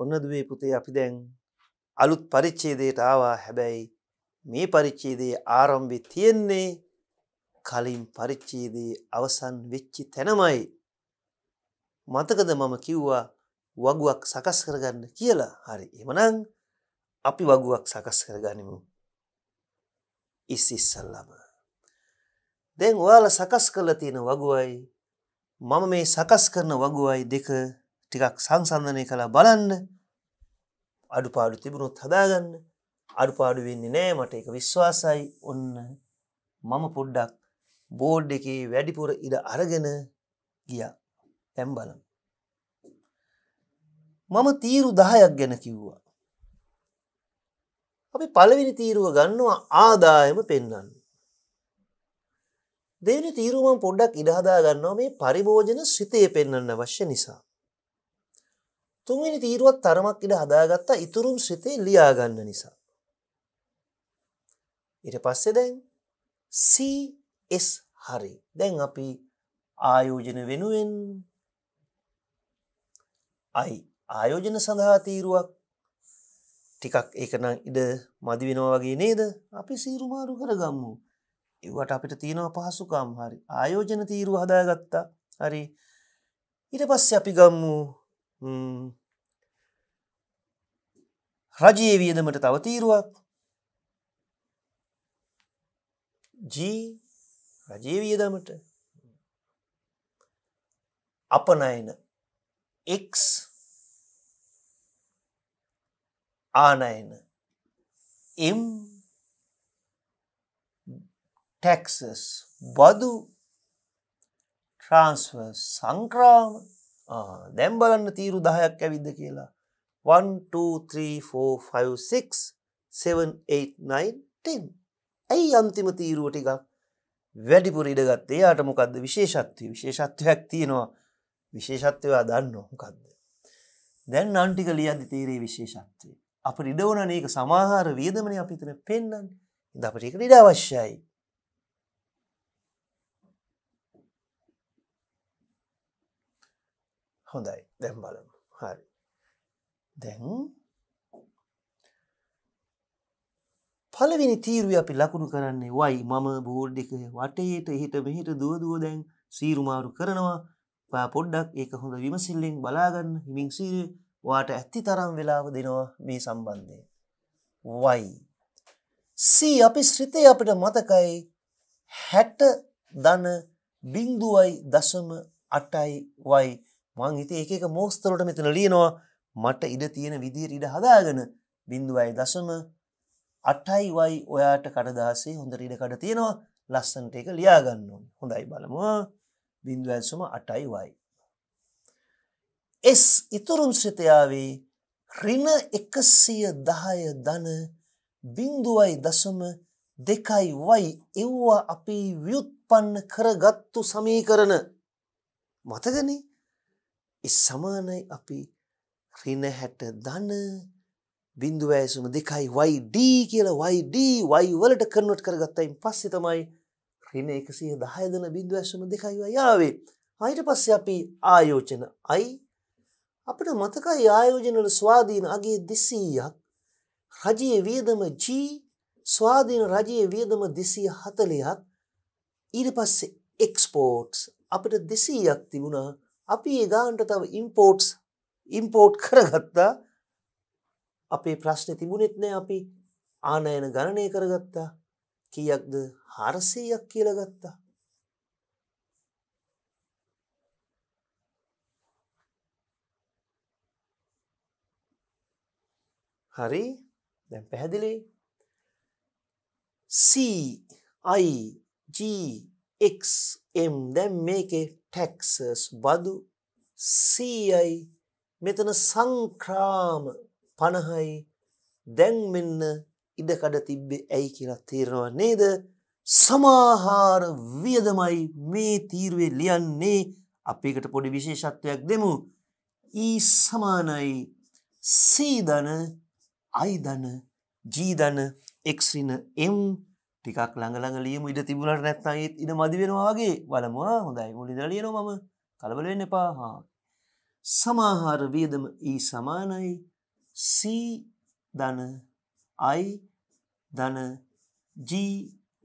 ඔන්න දුවේ පුතේ අපි දැන් අලුත් පරිච්චේදයට ආවා හැබැයි මේ පරිච්චේදයේ ආරම්භි තියෙන්නේ කලින් පරිච්චේදයේ අවසන් වෙච්චි තැනමයි. මතකද මම කිව්වා වගුවක් සකස් කරගන්න කියලා හරි එමනං අපි වගුවක් සකස් කරගනිමු. ඉස් ඉස්සල්ලම. දැන් ඔයාල සකස් කරලා තියෙන වගුවයි මම මේ සකස් කරන වගුවයි දෙක ටිකක් සංසන්ධනය කලා බලන්න අඩුපාඩු තිබුණොත් හදාගන්න අඩුපාඩු වෙන්නේ නෑ මට එක විශ්වාසයි ඔන්න මම පොඩ්ඩක් බෝඩ් එකේ වැඩිපුර ඉඩ අරගෙන ගියා තැම් බලම් මම තීරු දහයක් ගැන කිව්වා අපි පළවෙනි තීරුව ගන්නවා ආදායම පෙන්වන්න දෙවනි තීරුවම පොඩ්ඩක් ඉඩහදා ගන්නවා මේ පරිභෝජන සිතය පෙන්වන්න අවශ්‍ය නිසා තුන්වෙනි තීරුවත් තරමක් ඉඩ හදාගත්තා ඉතුරුම් සිතේ ලියාගන්න නිසා. ඉට පස්සෙ දැන් CS හරි දැන් අපි ආයෝජන වෙනුවෙන් අයි ආයෝජන සඳහා තීරුවක් ටිකක් ඒකනම් ඉඩ මදි වෙනවා වගේ නේද අපි සීරුමාරු කරගම්මු ඒවට අපිට තියෙනවා පහසුකම් හරි ආයෝජන තීරුව හදාගත්තා හරි ඊට පස්සේ අපි ගම්මු රජයේ වියදමට තව තීරුවක් ජී රජයේ වියදමට අපනයන එක් ආනයන එම් ටැක්සස් බදු ට්‍රන්ස්ව සංක්‍රාම දැම්බලන්න තීරු දහයක් ඇවිද්ද කියලා 1, 2, 3, 4, 5, 6, 7, 8, 9, 10. ඇයි අන්තිම තීරුව ටිකක් වැඩිපුර ඉඩගත්තේ යාට මොකක්ද විශේෂත්වය විශේෂත්වයක් තියෙනවා විශේෂත්වයා දන්න මොකක්ද. දැන් අන්ටික ලියද්දි තීරේ විශේෂත්වය. අප ඉඩවන ඒක සමහාර වියදමනය අපිතන පෙන්න්න ඉඳ අපට එක ඉඩ අවශ්‍යයි. හොඳයි දැම් බලමු හරි. දැන් පළවෙනි තීරුවේ අපි ලකුණු කරන්නේ y මම බෝඩ් එක වටේට හිට මෙහිට දුව දුව දැන් සීරු මාරු කරනවා. ඔයා පොඩ්ඩක් ඒක හොඳ විමසිල්ලෙන් බලා ගන්න. හිමින් සීරු ඔයාට ඇති තරම් වෙලාව දෙනවා මේ සම්බන්ධයෙන්. y c අපි ශ්‍රිතේ අපිට මතකයි 60 ධන 0.8යි y මං හිතේ එක එක මෝස්තරවලට මෙතන ලියනවා මට ඉඩ තියෙන විදිහට ඉඩ හදාගෙන බිඳුවයි දශම අටයි වයි ඔයාට කඩදාසේ හොඳ ඉඩකඩ තියෙනවා ලස්සන්ට එක ලියාගන්න ඕන හොඳයි බලමවා බිඳුවඇසුම අටයි වයි. එස් ඉතුරුම් සිතයාවේ රින එකසිය දහය දන බිින්දුවයි දසම දෙකයි වයි එව්වා අපේ ව්‍යුත්පන්න කරගත්තු සමී කරන මතගන ඉස් සමානයි අපි ඍණ 60 ධන බිඳුව ඇසුම දෙකයි YD කියලා YD Y වලට කන්වර්ට් කරගත්තයින් පස්සේ තමයි ඍණ 110 ධන බිඳුව ඇසුම දෙකයි Y ආවේ. ඊට පස්සේ අපි ආයෝජන I අපිට මතකයි ආයෝජන වල ස්වාධීන අගය 200ක් රජයේ වියදම G ස්වාධීන රජයේ වියදම 240ක් ඊට පස්සේ එක්ස්පෝර්ට්ස් අපිට 200ක් තිබුණා. අපි ඒ ගානට තව ඉම්පෝර්ට්ස් ඉම්පෝට් කරගත්තා අපේ ප්‍රශ්න තිබුණෙත්නෑ අපි ආනයන ගණනය කරගත්තා කියක්ද හරසයක් කියලගත්තා හරි දැන් පැහැදිලේ CIGXM දැන් මේකේ ටැක්සස් බදු CI මෙතන සංක්‍රාම 50යි දැන් මෙන්න ඉඩකඩ තිබ්බේ ඇයි කියලා තේරෙනවා නේද? සමාහාර වියදමයි මේ තීරුවේ ලියන්නේ අපි එකට පොඩි විශේෂත්වයක් දෙමු. ඊ සමානයි C ධන I ධන G ධන X ඍණ M ටිකක් ළඟ ළඟ ලියමු ඉඩ තිබුණාට නැත්නම් ඒත් ඉඩ මදි වෙනවා වගේ බලමු ආ හොඳයි මුලින්දලා ලියනවා මම කලබල වෙන්න එපා හා සමාහාර වියදම E සමානයි C ධන I ධන G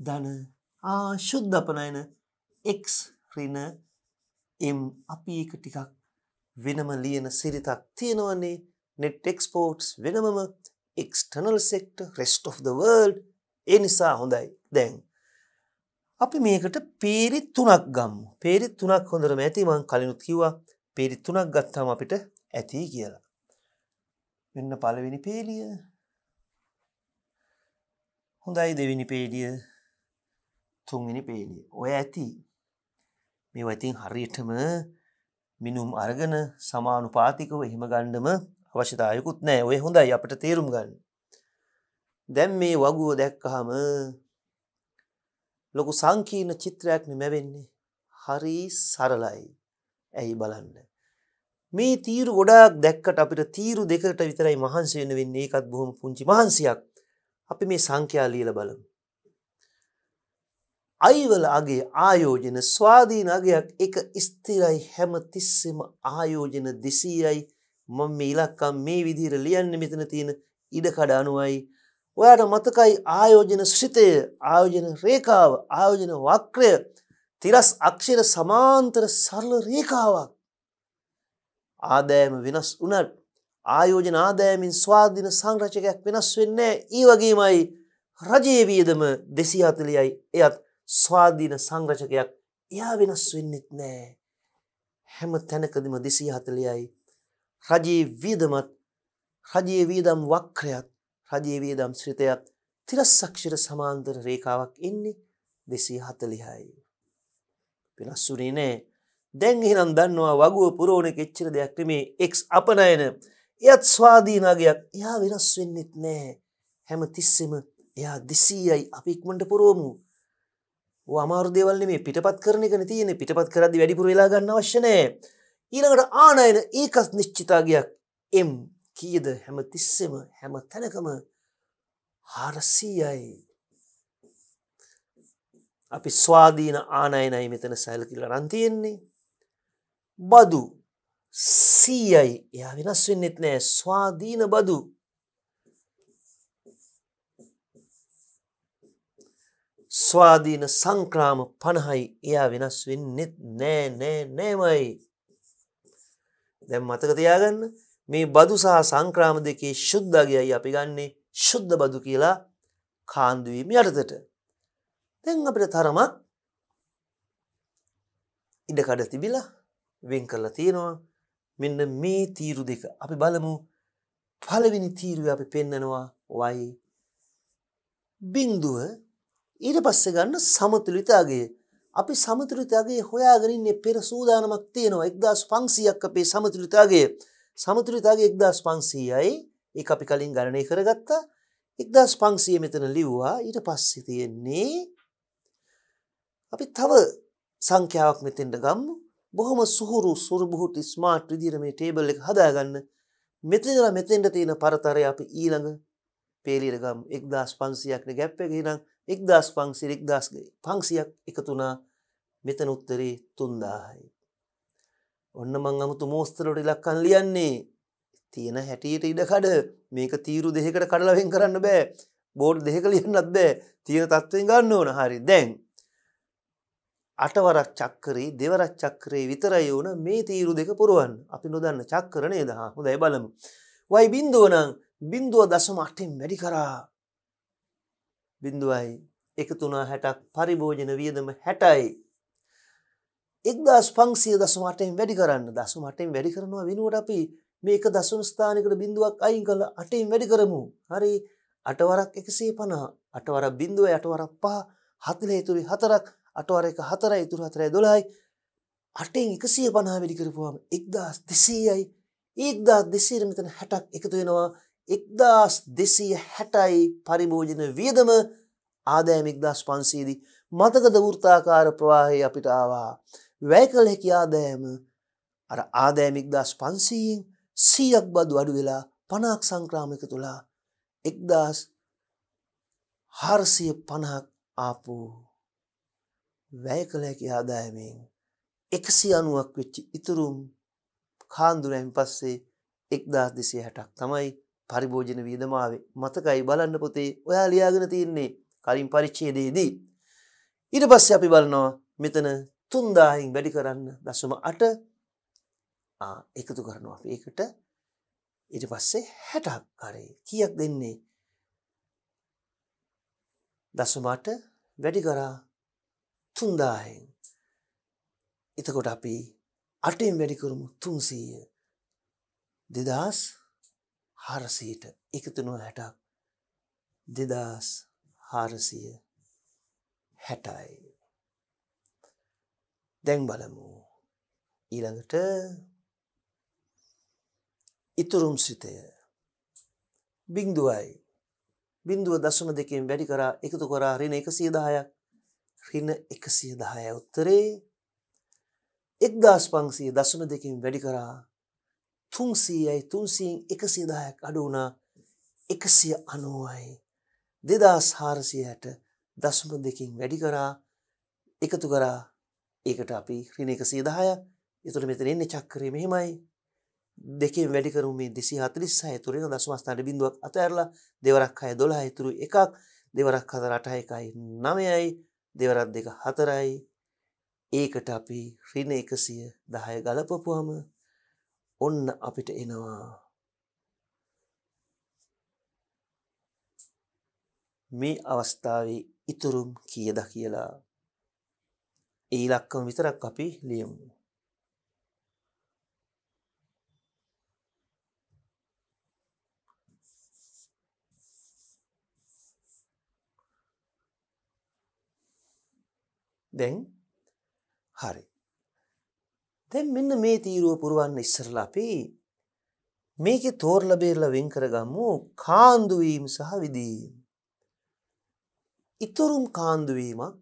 ධන ආ ශුද්ධ අපනයන X ඍණ M අපි ඒක ටිකක් වෙනම ලියන සිරිතක් තියෙනවනේ net exports වෙනමම external sector rest of the world ඒ නිසා හොඳයි දැන් අපි මේකට පේරි තුනක් ගම්මු පේරි තුනක් හොඳට මැති මං කලිනුත් කිව්වා පේලි තුනක් ගත්තාම අපිට ඇති කියලා. වෙන්න පළවෙනි පේලිය. හොඳයි දෙවෙනි පේලිය. තුන්වෙනි පේලිය. ඔය ඇති. මේවා ඉතින් හරියටම මිනුම් අරගෙන සමානුපාතිකව එහෙම ගණ්ඩම අවශ්‍යතායකුත් නෑ ඔය හොඳයි අපට තේරුම් ගන්න. දැම් මේ වගුව දැක්කහම ලොකු සංකීර්ණ චිත්‍රයක් නෙමැවෙන්නේ හරි සරලයි ඇයි බලන්න. මේ තීරු ගොඩක් දැක්කට අපිට තීරු දෙකට විතරයි මහන්සයන වෙන්න ඒකත් බොහොම පුංචි මහන්සියක් අපි මේ සංඛ්‍යා ලියල බලමු. අයිවල අගේ ආයෝජන ස්වාධීන අගයක් එක ස්තිරයි හැම තිස්සෙම ආයෝජන දෙසීයයි මං මේ ඉලක්කම් මේ විදිර ලියන්න මෙතන තියෙන ඉඩකඩ අනුවයි. ඔයාට මතකයි ආයෝජන ශ්‍රිතය ආයෝජන රේකාව ආයෝජන වක්‍රය තිරස් අක්ෂර සමාන්තර සරල රේකාවක් ආදෑම වෙනස් වනත් ආයෝජන ආදෑමින් ස්වාධින සංරචකයක් වෙනස් වෙන්නේ ඒ වගේමයි රජයවියදම දෙසිහතලියයි එයත් ස්වාධීන සංරචකයක් එයා වෙනස් වෙන්නෙත් නෑ හැම තැනකදම දෙසිහතලියයි රජයේ වීදමත් රජයේ වීදම් වක්‍රයත් රජයේ වීදම් ශ්‍රිතයත් තිරස්සක්ෂර සමාන්තර රේකාවක් එන්නේ දෙසී හතලිහයි. වෙනස් වුනේ නෑ දැන් එහෙනම් දන්නවා වගුව පුරෝණ කෙච්චර දෙයක් නෙමේ එක් අපනයන එයත් ස්වාධීනාගයක් එයා වෙනස් වෙන්නෙත් නෑ හැම තිස්සෙම එයා දෙසීයයි අපි ඉක්මට පුරෝමු අමාර්දේවල් මේ පිටපත් කරන එක තියෙන පිටපත් කරදි වැඩිපුර වෙලා ගන්න අවශ්‍යනය ඊළඟට ආනයන ඒකස් නිශ්චිතාගයක් එම් කියද හැම තිස්සෙම හැම තැනකම හාරසීයයි අපි ස්වාධීන ආනයනයි මෙතන සැල්කිල රන්තියෙන්නේ බදු සීයයි එයා වෙනස් වෙන්නෙත් නෑ ස්වාධීන බදු ස්වාධීන සංක්‍රාම පණහයි එයා වෙනස් වෙන්නෙත් නෑ නෑ නෑමයි දැම් මතකතියාගන්න මේ බදු සහ සංක්‍රාම දෙකේ ශුද්ධගයයි අපි ගන්නේ ශුද්ධ බදු කියලා කාන්දුවීම යටතට දැන් අපට තරමක් ඉඩකඩ තිබිලා වෙන් කරලා තියෙනවා මෙන්න මේ තීරු දෙක අපි බලමු පළවෙනි තීරුව අපි පෙන්නනවා y බිංදුව ඊට පස්සේ ගන්න සමතුලිත අගය අපි සමතුලිත අගය හොයාගෙන ඉන්නේ පෙර සූදානමක් තියෙනවා 1500ක් අපේ සමතුලිත අගය සමතුලිත අගය 1500යි ඒක අපි කලින් ගණනය කරගත්තා 1500 මෙතන ලිව්වා ඊට පස්සේ තියෙන්නේ අපි තව සංඛ්‍යාවක් මෙතෙන්ට ගමු බොහොම සුහුරු සුරබුහුට ස්මාර්ට් විදිරම මේ ටේබල් එක හදාගන්න මෙතනල මෙතෙන්ට තියෙන පරතරය අපි ඊළඟ පේලිරගම් එක්දස් පන්සියක්න ගැප්ප ගෙනම් එක්දස් පංසි එක්දස්ගේ පංසියක් එකතුනා මෙතන උත්තරේ තුන්දාහයි. ඔන්න මං අමුතු මෝස්තරට ඉලක්කන් ලියන්නේ තියෙන හැටියට ඉඩකඩ මේක තීරු දෙහකට කඩලවෙන් කරන්න බෑ බෝඩ් දෙහක ලියන්නත් බෑ තියෙන තත්ත්වෙන් ගන්න ඕන හරි දැන් අටවරක් චක්කරේ දෙවරක් චක්‍රේ විතරයි ඕන මේ තීරු දෙක පුරුවන් අපි නොදන්න චක්කරණය දහ හොදයි බලමු. වයි බින්දුවනං බින්දුව දසම අටෙන් වැඩි කරා බින්දුවයි එකතුනා හැටක් පරිභෝජන වියදම හැටයි. එක්දස් පංසිය දසුමටෙන් වැඩි කරන්න දසුමටෙන් වැඩි කරනවා වෙනුවට අපි මේක දසුන් ස්ථානකට බිඳුවක් අයින් කළ අටෙන් වැඩි කරමු. හරි අටවරක් එකසේ පනා අටවර බිඳුව අටවරක් පහ හතිල ඉතුරි හතරක් අටවර එක හතර ඉතුර හතරයි දොළයි අටෙන් එකසිය පණහා වැඩි කරපුවාම එක්දස් දෙසීයයි ඒක්දා දෙසීර මෙතන හැටක් එකතු වෙනවා එක්දස් දෙසීය හැටයි පරිභෝජන වියදම ආදෑම එක්දස් පන්සීදී මතකද වෘතාකාර ප්‍රවාහය අපිට ආවා වැය කළ හැකි ආදෑම අර ආදෑමික්දස් පන්සීයෙන් සීයක් බදු අඩු වෙලා පනාක් සංක්‍රාමික තුළා එක්දස් හාරසිය පණහක් ආපු වැය කළ හැකි ආදායමෙන් එකසි අනුවක් වෙච්චි ඉතුරුම් කාන්දුරැන් පස්සේ එක්දා දෙසේ හැටක් තමයි පරිභෝජන වියදමාවේ මතකයි බලන්න පොතේ ඔයා ලියාගෙන තියන්නේ කලින් පරිච්චේදේදී. ඉට පස්ස අපි බලනවා මෙතන තුන්දාහින් වැඩි කරන්න දසුම අට එකතු කරනවා ඒකට ඉට පස්සේ හැටක් කරේ කියක් දෙන්නේ දසුමට වැඩි කරා තුන්දායෙන්. එතකොට අපි අටෙන් වැඩිකරමු තුන්සීය දෙදස් හරසීට එකතුනුව හැටක් දෙදස් හාරසිය හැටයි. දැන් බලමු ඊළඟට ඉතුරුම් සිතය බිංදුවයි බිින්දුව දශම දෙකින් වැඩි කරා එකතු කරා රෙන එක සීදායක් රින එකසිය දහය උත්තරේ එක්දස් පංසිය දශම දෙකින් වැඩි කරා තුන්සීයයි තුන්සීෙන් එකසිය දහයක් අඩුවනා එකසිය අනුවයි දෙදස් හාරසියට දශම දෙකින් වැඩි කරා එකතු කරා ඒකට අපි රින එකසිය දහය එතුර මෙතන එන්න චක්කරේ මෙහෙමයි දෙකෙන් වැඩිකරුමේ දෙසි හතලිස්සාය තුරෙන දශමස්ථාට බිඳුවක් අතඇරලා දෙවරක් අය දොලා හිතුරු එකක් දෙවරක් හදර අටහයකයි නමයයි දෙවරත් දෙක හතරයි ඒකට අපි රින එකසිය දහය ගලපපුහම ඔන්න අපිට එනවා මේ අවස්ථාවේ ඉතුරුම් කියද කියලා ඒ ලක්කම විතරක් අපි ලියමු දැන් හරි. දැන් මෙන්න මේ තීරුව පුරවන්න ඉස්සරලා අපි මේකේ තෝරලා බේරලා වෙන් කරගමු කාන්දු වීම සහ විදීම. ඊතරුම් කාන්දු වීමක්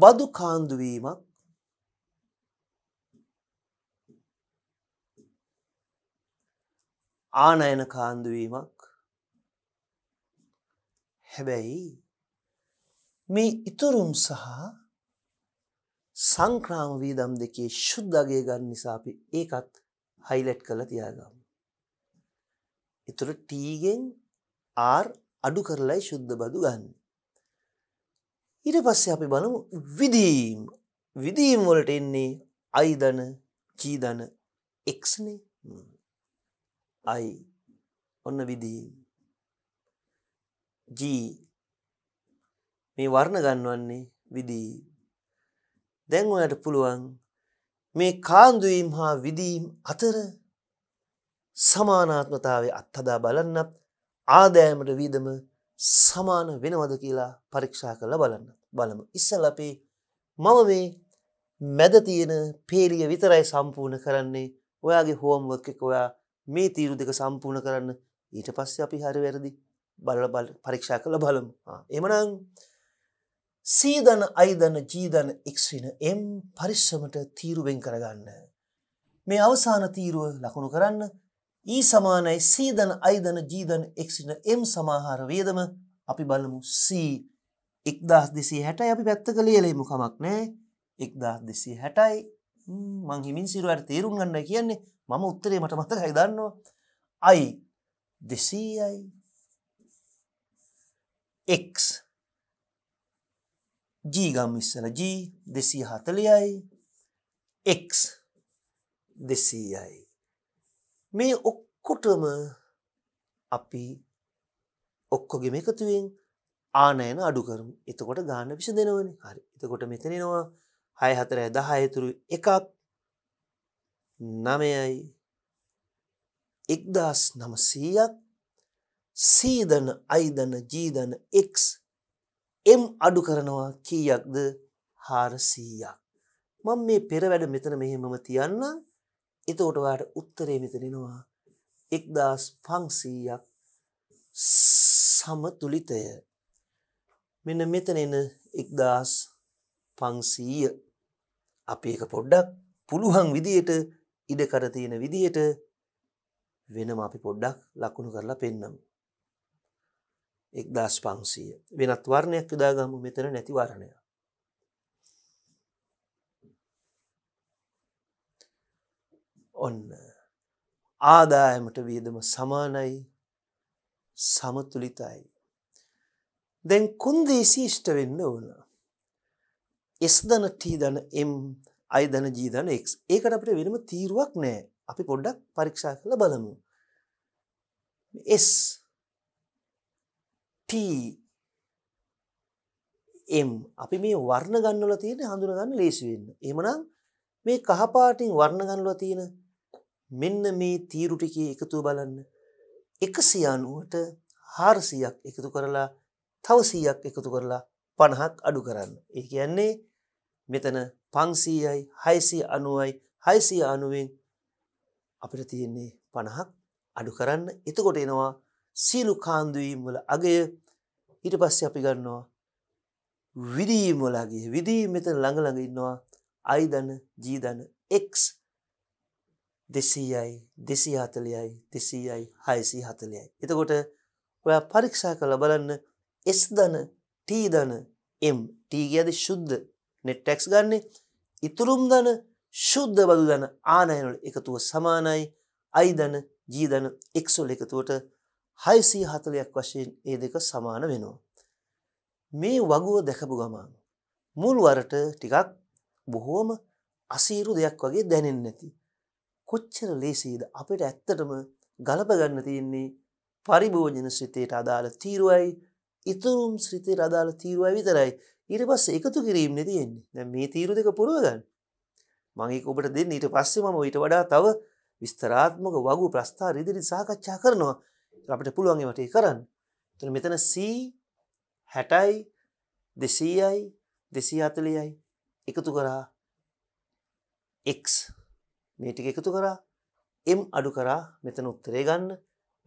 බදු කාන්දු වීමක් ආනයන කාන්දුවීමක් හැබැයි මේ ඉතුරුම් සහ සංක්‍රාම වීදම් දෙකේ ශුද්ධගේ ගන්න නිසාපි ඒකත් හයිලට් කළ තියාගම්. ඉතුර ටීගෙන් ආර් අඩු කරලයි ශුද්ධ බදු ගන්න. ඉට පස්සේ අපි බලමු විදීම් විදීම් වලට එන්නේ අයිදන ජීදන එක්නේ I ඔන්න විදී G මේ වර්ණ ගන්නවන්නේ විදී දැන් ඔයාට පුළුවන් මේ කාන්දුවීම් හා විදීම් අතර සමානාත්මතාවය අත්හදා බලන්නත් ආදෑමට වීදම සමාන වෙනවද කියලා පරීක්ෂා කරලා බලන්න බලම ඉස්සල අපේ මම මේ මැද තියෙන පේලිය විතරයි සම්පූර්ණ කරන්නේ ඔයාගේ හෝම්වක් එක ඔයා මේ තීරු දෙක සම්පූර්ණ කරන්න ඊට පස්සේ අපි හරි වැරදි බලල බල පරීක්ෂා කළ බලමු එමනං සීදන අයිදන ජීදන එක්වෙන එම් පරිශ්‍රමට තීරුවෙන් කරගන්න මේ අවසාන තීරුව ලකුණු කරන්න ඊ සමානයි සීදන අයිදන ජීදන එක්සින එම් සමාහාර වේදම අපි බලමු සී එක්දස් දෙසේ හැටයි අපි පැත්තක ලියලෙමු කමක් නෑ එක්දස් දෙසේ හැටයි මංහිමින් සිරුවට තේරුම් ගන්න කියන්නේ මම උත්තරේ මට මතකයි දන්නවා. i 200යි x g ගම් ඉස්සලා g 240යි x 200යි මේ ඔක්කොටම අපි ඔක්කොගෙම එකතුවෙන් ආනයන අඩු කරමු. එතකොට ගාන විසඳෙනවනේ. හරි. එතකොට මෙතන එනවා 6 4 10 තුරු එකක් නමයයි එක්දස් නමසීයක් සීදන අයිදන ජීදන එක් එම් අඩු කරනවා කීයක්ද හාරසීයක් මං මේ පෙරවැඩ මෙතන මෙහෙමම තියන්න එතෝටවාට උත්තරේ මෙතනෙනවා එක්දස් පංසීයක් සම තුළිතය මෙන්න මෙතන එන එක්දස් පංසීය අප එක පොඩ්ඩක් පුළුවන් විදියට ඉඩකර තියෙන විදියට වෙනම අපි පොඩ්ඩක් ලකුණු කරලා පෙන්නම්. එක්දස් පංසීය වෙනත් වර්ණයක් යොදාගමු මෙතන නැති වරණය. ඔන්න ආදායමට වියදම සමානයි සමතුලිතයි. දැන් කුන්දේ ශීෂ්ට වෙන්න ඕන. එස් දන ටී දන එම් i ධන g ධන x. ඒකට අපිට වෙනම තීරුවක් නැහැ. අපි පොඩ්ඩක් පරීක්ෂා කරලා බලමු. s t m අපි මේ වර්ණ ගන්නවලා තියෙන හඳුනා ගන්න ලේසි වෙන්න. එහෙමනම් මේ කහ පාටින් වර්ණ ගන්නවලා තියෙන මෙන්න මේ තීරු ටිකේ එකතුව බලන්න. 190ට 400ක් එකතු කරලා තව 100ක් එකතු කරලා 50ක් අඩු කරන්න. ඒ කියන්නේ මෙතන පන්සීයයි හයිසිය අනුවයි හයිසිය අනුවෙන් අපිට තියෙන්නේ පණහක් අඩු කරන්න එතකොට එනවා සියලු කාන්දුවීම්වල අගය ඊට පස්ස අපි ගන්නවා විදීමලාගේ විදී මෙතන ළඟළඟ ඉන්නවා අයිදන ජීදන එක් දෙසීයයි දෙසී හතලයයි දෙසීයයි හයිසී හතලයයි එතකොට ඔයා පරීක්ෂා කළ බලන්න එස් දන ටීදන එම් ටීගේද ශුද්ධ නෙට්ටැක්ස් ගන්නේ ඉතුරුම් දන ශුද්ධ බදු දන ආනයනට එකතුව සමානයි අයිදන ජීදන එක්සොල් එකතුවට හයිසී හතලයක් වශයෙන් ඒ දෙක සමාන වෙනවා. මේ වගුව දැකපු ගමන්. මුල්වරට ටිකක් බොහෝම අසීරු දෙයක් වගේ දැනෙන් නැති. කොච්චර ලේසේද අපට ඇත්තටම ගලපගන්න තියෙන්නේ පරිභෝජන ශ්‍රිතයට අදාළ තීරුවයි ඉතුරුම් ශ්‍රිතයට අදාළ තීරුවයි විතරයි ඊට පස්ස එකතු කිරීම් නැතියෙන්නේ දැ මේ තීරු දෙක පුරුවගන්න මගේක ඔබට දෙන්න ඊට පස්සේ මම ඊට වඩා තව විස්තරාත්මක වගු ප්‍රස්ථාර ඉදිරි සාකච්ඡා කරනවා අපට පුළුවන්ගේමටේ කරන්න තුන මෙතන සී හැටයි දෙසීයයි දෙසී අතලියයි එකතු කරා එක් මේටික එකතු කරා එම් අඩු කරා මෙතන උත්තරේ ගන්න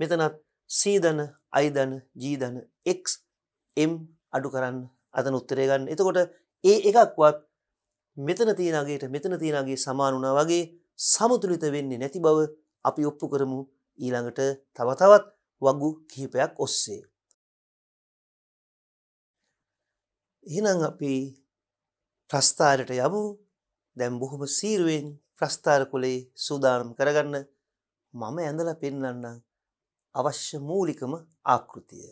මෙතනත් සීදන අයිදන ජීදන එක් එම් අඩු කරන්න අතන උත්තරේ ගන්න එතකොට ඒ එකක්වත් මෙතන තියෙනගේට මෙතන තියෙනගේ සමානුනා වගේ සමුතුලිත වෙන්නේ නැති බව අපි ඔප්පු කරමු ඊළඟට තවතවත් වගු කිහිපයක් ඔස්සේ. එහෙනම් අපි ප්‍රස්ථාරයට යමු දැම් බොහොම සීරුවෙන් ප්‍රස්ථාර කොලේ සූදානම් කරගන්න මම ඇඳල පෙන්ලන්න අවශ්‍ය මූලිකම ආකෘතිය.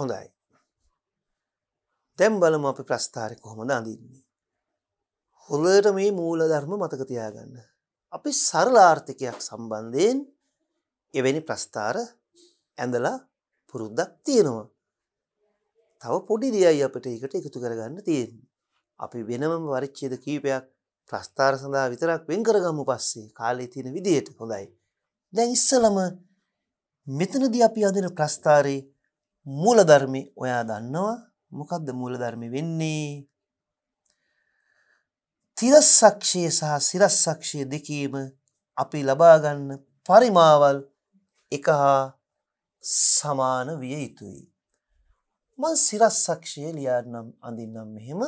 හොඳයි. දැම් බලම අපි ප්‍රස්ථාරය කොහොමද අඳන්නේ. හොල්ලට මේ මූල ධර්ම මතක තියාගන්න. අපි සරලාර්ථකයක් සම්බන්ධයෙන් එවැනි ප්‍රස්ථාර ඇඳලා පුරුද්දක් තියෙනවා. තව පොඩි දියයි අපට එකට එකතු කරගන්න තියෙන්. අපි වෙනම වරිච්චේද කීපයක් ප්‍රස්ථාර සඳහා විතරක් වෙන් කරගම්ම පස්සේ කාලේ තියෙන විදියට හොඳයි. දැන් ඉස්සලම මෙතනද අපි අදන ප්‍රස්ථාරයේ මූලධර්මි ඔයා දන්නවා මොකක්ද මූලධර්මි වෙන්නේ තිරස්සක්ෂය සහ සිරස්සක්ෂය දෙකීම අපි ලබාගන්න පරිමාවල් එක හා සමාන විය යුතුයි. මං සිරස්සක්ෂය ලියානම් අඳින්නම් මෙහෙම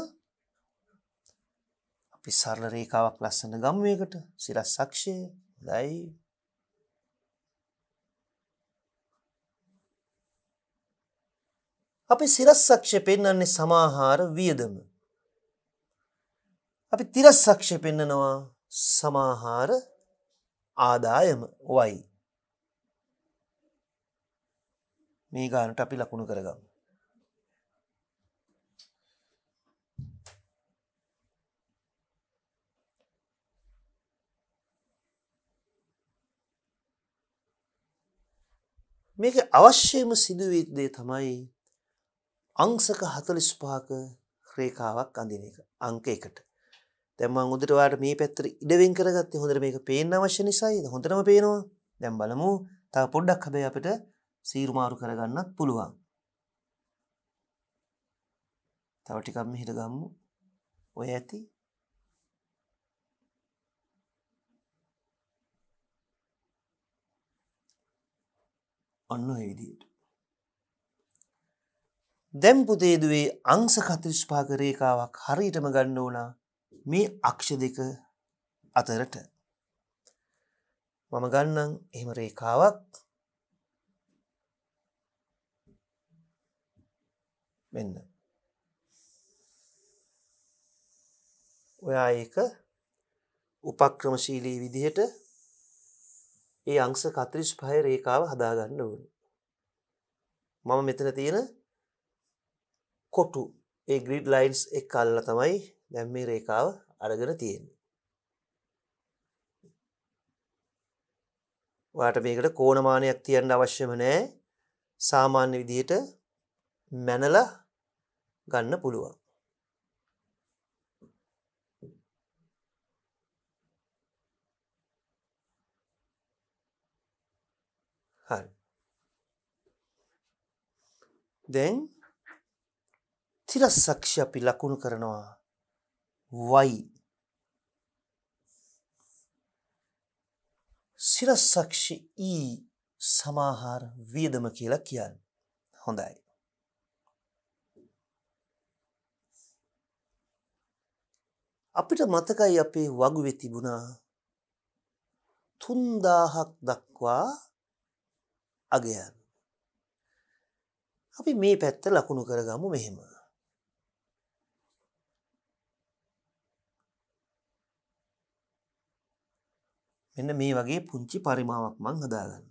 අපි සරල රේකාවක් ලස්සන ගම්මයකට සිරස්සක්ෂය දයි අපි සිරස්සක්ෂය පෙන්වන්නේ සමාහාර වියදම. අපි තිරස්සක්ෂය පෙන්නනවා සමාහාර ආදායම වයි. මේ ගානට අපි ලකුණු කරගමු. මේක අවශ්‍යම සිදුවීත් දේ තමයි අංශක 45ක රේඛාවක් අඳින එක අංක 1ට. දැන් මම උඩට ඔයාලට මේ පැත්තට ඉඩවෙන් කරගත්තේ හොඳට මේක පේන්න අවශ්‍ය නිසායි. හොඳටම පේනවා. දැන් බලමු. තව පොඩ්ඩක් හැබැයි අපිට සීරු මාරු කරගන්නත් පුළුවන්. තව ටිකක් මෙහෙට ගමු. ඔය ඇති ඔන්න ඔය විදියට දැම්පුතේදුවේ අංස කතිරිස්්පා කරේකාවක් හරිටම ගන්න ඕනා මේ අක්ෂ දෙක අතරට. මම ගන්නන් එහෙම රේකාවක් මෙන්න. ඔයා ඒක උපක්‍රමශීලී විදිහට ඒ අංස කතිරිෂ් පහය රේකාව හදාගන්න ඕනි. මම මෙතන තියෙන කොටු ඒ ග්‍රිඩ් ලයින්ස් එක් කල්ල තමයි දැම් මේ රේකාව අරගෙන තියෙන්නේ වාට මේකට කෝනමානයක් තියන්න අවශ්‍යම නෑ සාමාන්‍ය විදියට මැනල ගන්න පුළුවන් හරි දැන් තිරස්සක්ෂි අපි ලකුණු කරනවා වයි සිරස්සක්ෂි ඊ සමාහාර වියදම කියලා කියන්න හොඳයි අපිට මතකයි අපේ වගුවෙ තිබුණා තුන්දාහක් දක්වා අගයන් අපි මේ පැත්ත ලකුණු කරගමු මෙහෙම මෙන්න මේ වගේ පුංචි පරිමාවක් මං හදාගන්න.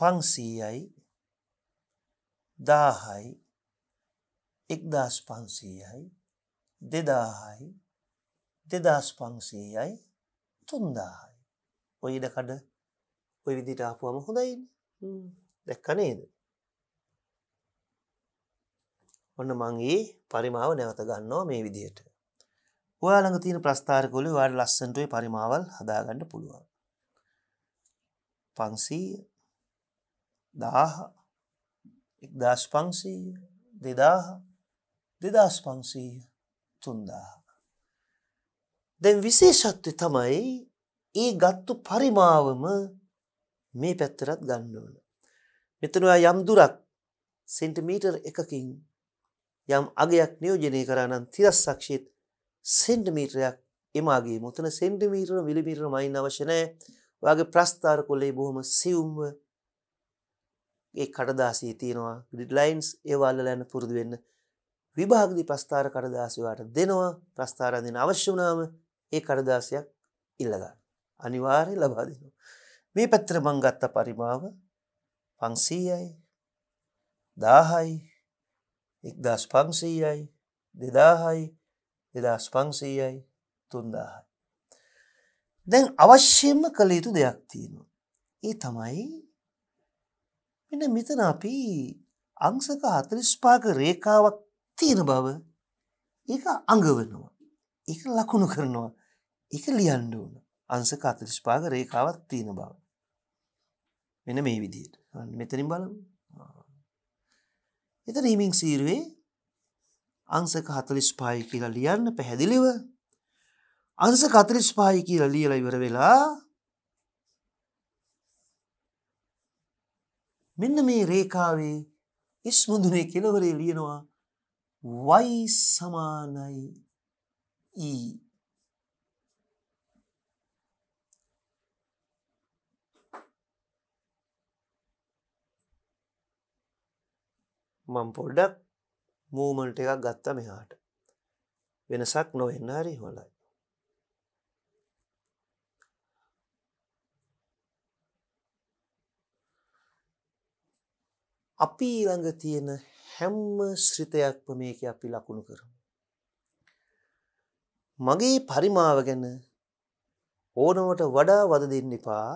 පංසීයයි දාහයි එක්දස් පන්සීයයි දෙදාහයි දෙදස් පන්සීයයි තුන්දාහයි ඔය ඉඩකඩ ඔය විදිට ආපුුවම හොඳයි දැක්ක නේද ඔන්න මංගේ පරිමාව නැවත ගන්නවා මේ විදියට ඔයාළඟ තියෙන ප්‍රස්ථාරකොලි වාඩ ලස්සන්ටුවේ පරිමාවල් හදාගන්න පුළුවන් පන්සීය දාහ එක්දස් පන්සීය දෙදාහ දෙදස් පන්සීය තුන්දාහ දැන් විශේෂත්වය තමයි ඒ ගත්තු පරිමාවම මේ පැත්තරත් ගන්න ඕන. මෙතනවා යම් දුරක් සෙන්ටිමීටර් එකකින් යම් අගයක් නියෝජනය කරනම් තිරස්සක්ෂිත් සෙන්ටිමීටරයක් එමාගේ මුතන සෙන්ටිමීටර මිලිමීටර මයින් අවශ්‍ය නැහැ. ඔයාගේ ප්‍රස්ථාර කොළේ බොහොම සියුම්ව ඒ කඩදාසියේ තියෙනවා ග්‍රිඩ් ලයින්ස් ඒවා අල්ලලා යන්න පුරුදු වෙන්න. විභාගදී ප්‍රස්ථාර කඩදාසිය ඔයාට දෙනවා. ප්‍රස්ථාර දෙන අවශ්‍ය වුණාම ඒ කඩදාසියක් ඉල්ලගන්න. අනිවාර්යෙන් ලබා දෙනවා. මේ පැත්තට මං ගත්ත පරිමාව 500යි 1000යි 1500යි 2000යි දෙදස් පන්සීයයි තුන්දාහයි. දැන් අවශ්‍යම කළ යුතු දෙයක් තියෙනවා. ඒ තමයි මෙන මෙතන අපි අංසක හතරිස්පාක රේකාවක් තියෙන බව ඒක අඟවනවා. එක ලකුණු කරනවා එක ලියන්ඩ ඕන අංසක අතරිස්පාග රේකාවක් තියෙන බව. මෙන මේ විදියට මෙතනින් බලමු. එත රීමිං සීරුවේ අංසක 45 කියලා ලියන්න පැහැදිලිව අංසක 45 කියලා ලියලා ඉවර වෙලා මෙන්න මේ රේඛාවේ ඉස්මුදුනේ කෙළවරේ ලියනවා y සමානයි e මම පොඩ්ඩක් මූමන්ට එකක් ගත්ත මෙහාට වෙනසක් නොවෙන්න හරි හොඳයි අපි ළඟ තියෙන හැම්ම ශ්‍රිතයක්ම මේක අපි ලකුණු කරමු. මගේ පරිමාව ගැන ඕනවට වඩා වද දෙන්න එපා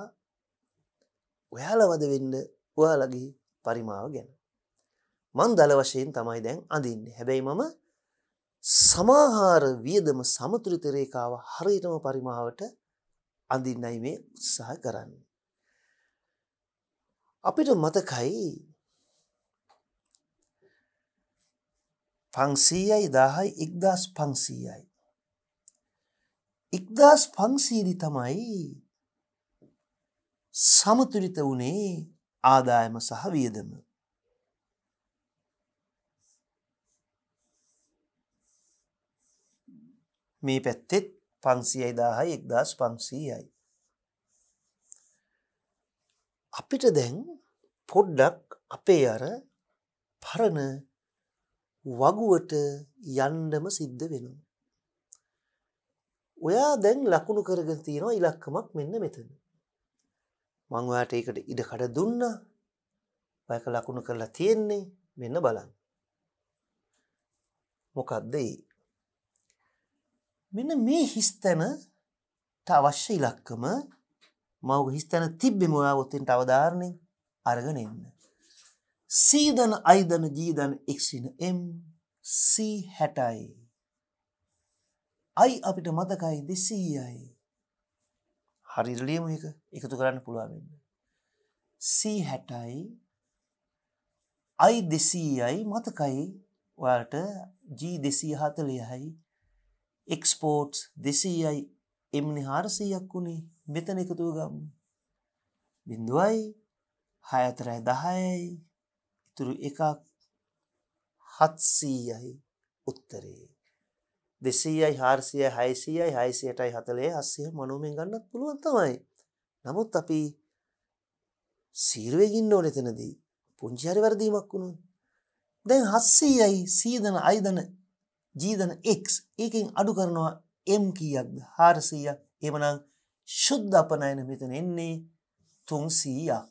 ඔයාල වද වෙන්න ඔයාලගේ පරිමාව ගැන. මං දල වශයෙන් තමයි දැන් අඳින්නේ. හැබැයි මම සමාහාර වියදම සමතුලිත රේඛාව හරියටම පරිමාවට අඳින්නයි මේ උත්සාහ කරන්නේ. අපිට මතකයි 500යි 1000යි 1500යි 1500 දී තමයි සමතුලිත වුණේ ආදායම සහ වියදම. මේ පැත්තෙත් පන්සියයි දාහයි එක්දස් පන්සීයයි. අපිට දැන් පොඩ්ඩක් අපේ අර පරණ වගුවට යන්ඩම සිද්ධ වෙනවා. ඔයා දැන් ලකුණු කරගෙන තියෙනවා ඉලක්කමක් මෙන්න මෙතන. මංවාට ඒකට ඉඩකඩ දුන්න ඔයක ලකුණු කරලා තියෙන්නේ මෙන්න බලන්න. මොකක්ද ඒ මෙන්න මේ හිස්තැන අවශ්‍ය ඉලක්කම මවගේ හිස්තැන තිබ්බෙම ඔයා ඔතෙන්ට අවධාරණයෙන් අරගෙන එන්න. සීදන අයිදන ජීදන එක්සින එම් සී හැටයි. අයි අපිට මතකයි දෙසීයයි. හරිරලියම එක එකතු කරන්න පුළුවවෙන්න. සී හැටයි අයි දෙසීයයි මතකයි ඔයාට ජී දෙසී හතලයයි එක්ස්පෝට්ස් 200යි එම්නි 400ක් උනේ මෙතන එකතුව ගමු 0යි 6 4යි 10යි ඉතුරු එකක් 700යි උත්තරේ 200යි 400යි 600යි 600ටයි 40යි 800 මනෝමෙන් ගන්නත් පුළුවන් තමයි නමුත් අපි සීරුවෙන් ඉන්න ඕනේ එතනදී පුංචි හරි වැරදීමක් වුණොත් දැන් 700යි සීදන අයදන ජීදන එක් ඒකෙන් අඩු කරනවා එම් කීයක්ද හාරසීයක් එමනං ශුද්ධ අපනයන මෙතන එන්නේ තුන්සීයා.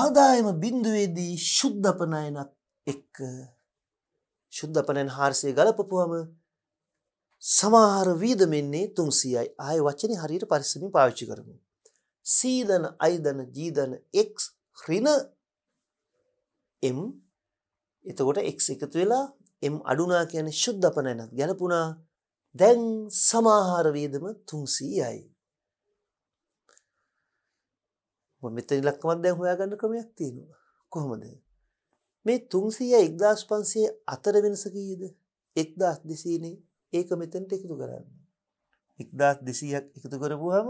ආදායම බින්දුවේදී ශුද්ධපනයනත් එක්ක ශුද්ධපනයන් හාරසය ගලපපුුවම සමහර වීදමෙන්නේ තුන්සියයි ආය වචන හරියට පරිස්සමි පාවිච්චි කරමු. සීදන අයිදන ජීදන එක් රින එම් එතකොට එක් එකතු වෙලා එම් අඩුනා කියන්නේ ශුද්ධපන නැත් ගැලපුණා දැන් සමාහාර වේදම 300යි. මොකද මෙතන ඉලක්කමක් දැන් හොයාගන්න ක්‍රමයක් තියෙනවා. කොහොමද? මේ 300 1500 අතර වෙනස කීයද? 1200 නේ. ඒක මෙතනට එකතු කරන්න. 1200ක් එකතු කරපුවාම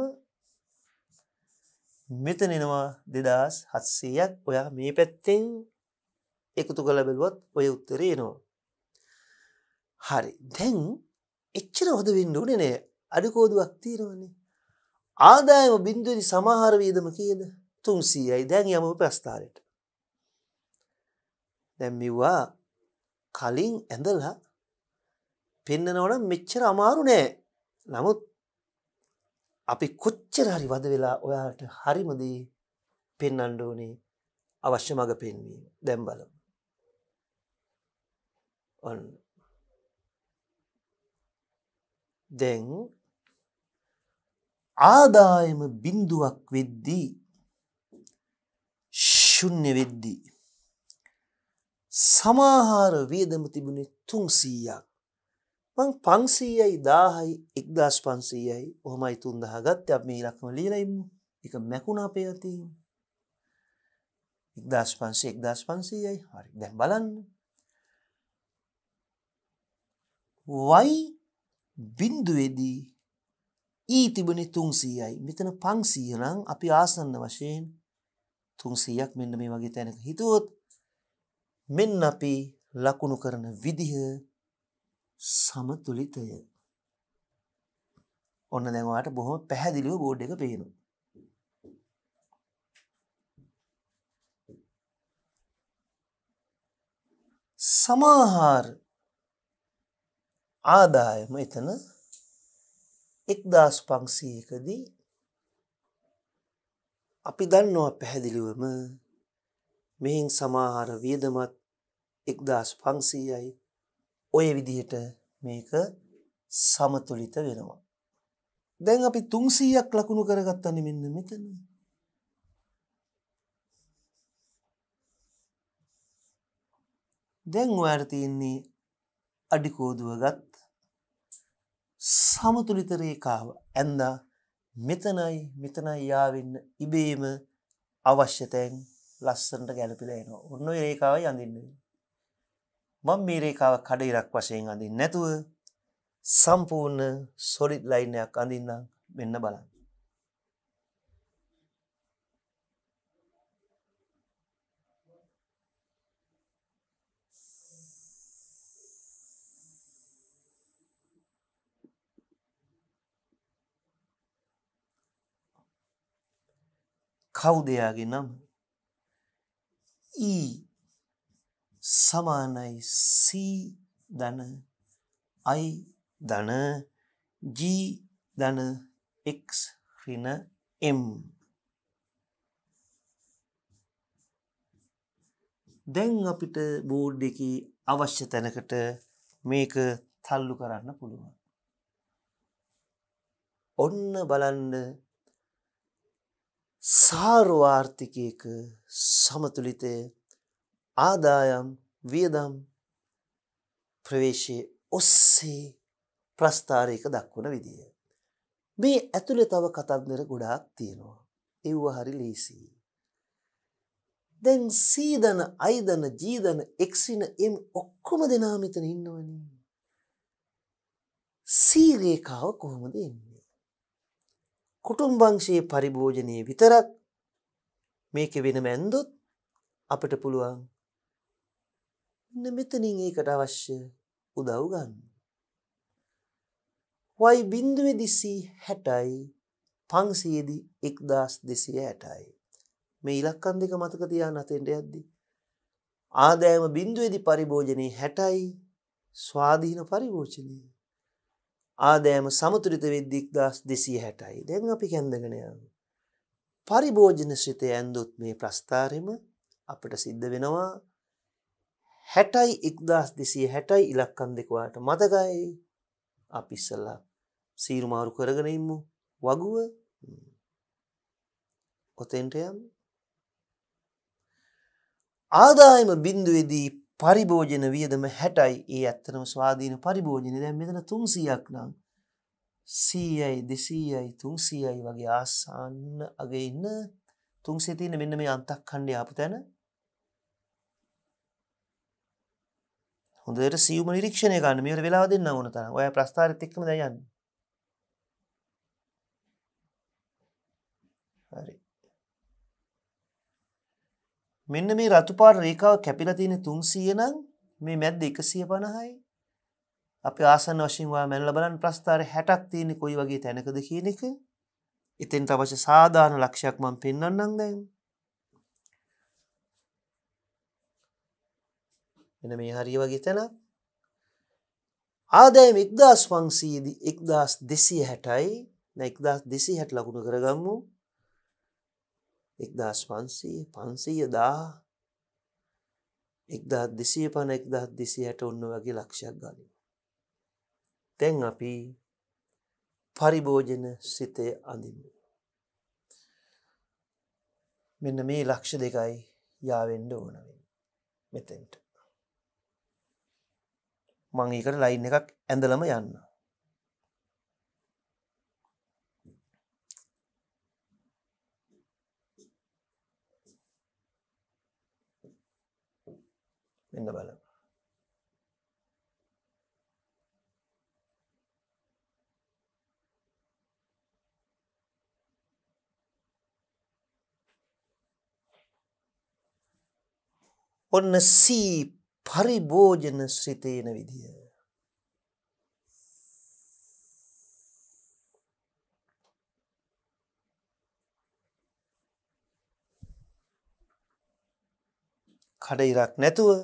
මෙතන එනවා 2700ක්. ඔයා මේ පැත්තෙන් එකතු කළ බැලුවත් ඔය උත්තරේ එනවා. හරි. දැන් එච්චර හොද වෙන්න ඕනේ නෑ. අඩු කෝදුවක් තියෙනවනේ. ආදායම බිඳුවේ සමහර වේදම කීයද? 300යි. දැන් යමු ප්‍රස්ථාරයට. දැන් මෙවුවා කලින් ඇඳලා පෙන්නනවනම් මෙච්චර අමාරු නෑ. නමුත් අපි කොච්චර හරි වද වෙලා ඔයාට හරිම දේ පෙන්වන්න ඕනේ අවශ්‍ය මඟ පෙන්වීම. දැන් බලමු. ඔන්න දැන් ආදායම බිින්දුවක් වෙද්දී ශුන්‍ය වෙද්දී. සමාහාර වේදම තිබුණේ තුන්සීයක් මං පන්සීයයි දාහයි එක්දස් පන්සීයයි ඔහමයි තුන්දහ ගත්ත අප මේ ලක්ම ලීලයිම එක මැකුණා පයති එක්දස් පන්සේ එක්දස් පන්සීයයි හරි දැම් බලන්න වයි බින්දුවේදී ඊ තිබුණේ 300යි. මෙතන 500 නම් අපි ආසන්න වශයෙන් 300ක් මෙන්න මේ වගේ තැනක හිතුවොත් මෙන්න අපි ලකුණු කරන විදිහ සමතුලිතය. ඔන්න දැන් ඔයාලට බොහොම පැහැදිලිව බෝඩ් එක පේනවා. සමාහාර ආදායම එතන එක්දස් පංසයකදී අපි දන්නවා පැහැදිලිවම මෙහින් සමාහාර වියදමත් එක්දස් පංසීයයි ඔය විදිහට මේක සමතුලිත වෙනවා. දැන් අපි තුන්සීයක් ලකුණු කරගත්තන්න මෙන්න මෙතන. දැන් ඔයාට තියෙන්නේ අඩිකෝදුව ගත්ත සමතුලිත රේඛාව ඇන්දා මෙතනයි මෙතනයි යාවෙන්න ඉබේම අවශ්‍යතැන් ලස්සනට ගැලපිලා එනවා. ඔන්න ඔය රේඛාවයි අඳින්නේ. මම මේ රේඛාව කඩ ඉරක් වශයෙන් අඳින්නේ නැතුව සම්පූර්ණ සොලිඩ් ලයින් එකක් අඳින්නම් මෙන්න බලන්න. කවුද එයාගේ නම? E සමානයි C ධන I ධන G ධන X ඍණ M දැන් අපිට බෝඩ් එකේ අවශ්‍ය තැනකට මේක තල්ලු කරන්න පුළුවන්. ඔන්න බලන්න සාරවාර්ථිකයක සමතුලිතය ආදායම් වියදම් ප්‍රවේශය ඔස්සේ ප්‍රස්ථාරයක දක්වන විදිය. මේ ඇතුළ තව කතත්නර ගොඩාක් තියෙනවා. එව්ව හරි ලේසි. දැන් සීදන අයිදන ජීදන එක්සින එම් ඔක්කොම දෙනාමිතන ඉන්නවනී. සීරේකාව කොහොමද එන්න. කුටුම්බංශයේ පරිභෝජනය විතරක් මේක වෙන මැන්දොත් අපට පුළුවන් මෙතනින් ඒකට අවශ්‍ය උදව් ගන්න. වයි බින්දුවේ දිසී හැටයි පංසයේදී එක්දස් දෙසය හැටයි. මේ ඉලක්කන් දෙක මතක තියා නතෙන්ට ඇද්දි. ආදෑම බින්දුවේදි පරිභෝජනය හැටයි ස්වාධීන පරිභෝජනය ආදෑම සමතුරිත වෙද්දික් දස් දෙසී හැටයි දැන් අපි කැන්දගෙනයන්. පරිභෝජන ශ්‍රිතය ඇන්දුත් මේ ප්‍රස්ථාරම අපට සිද්ධ වෙනවා හැටයි ඉක්දස් දෙසී හැටයි ඉලක්කන් දෙකවාට මතකයි අපිස්සල්ලා සීරුමාරු කරගෙනඉම්මු වගුව ඔතෙන්ටයම් ආදායම බින්දුවේදී පරිභෝජන වියදම හැටයි ඒ ඇත්තනම ස්වාධීන පරිභෝජන දැන් මෙතන තුන්සියක් නම් සීයයි දෙසීයයි තුන්සියයි වගේ ආසන්න අගේ ඉන්න තුන්සේ තියෙන මෙන්න මේ අන්තක් කණ්ඩය ආපු තැන හොඳට සියම නිරීක්ෂණය ගන්න මේකට වෙලා දෙන්න ඕන තරම්. ඔය ප්‍රස්ථාරෙත් එක්කම දැන් යන්න. මෙන්න මේ රතුපාට රේඛාව කැපිලා තියෙන 300 නම් මේ මැද්ද 150යි. අපි ආසන්න වශයෙන් ඔයා මැනලා බලන්න ප්‍රස්ථාරය 60ක් තියෙන්නේ කොයි වගේ තැනකද කියන එක. ඉතින් තවච සාධාරණ ලක්ෂයක් මම පෙන්වන්නම් දැන්. මෙන්න මේ හරිය වගේ තැනක්. ආදායම 1500 දී 1260යි. දැන් 1260 ලකුණු කරගමු. එක්දස් පන්සී පන්සීය දා එක්දත් දෙසිය පණ එක්දත් දෙසියට ඔන්න වගේ ලක්ෂයක් ගනිම. තැන් අපි පරිභෝජන සිතේ අඳින්න. මෙන්න මේ ලක්ෂ දෙකයි යාවෙන්ඩ ඕනවෙන් මෙතෙන්ට. මං ඒකට ලයින් එකක් ඇඳලම යන්න. ඉන්න බලන්න. ඔන්න සී පරිභෝජන ශ්‍රිතයන විදිය. කඩ ඉරක් නැතුව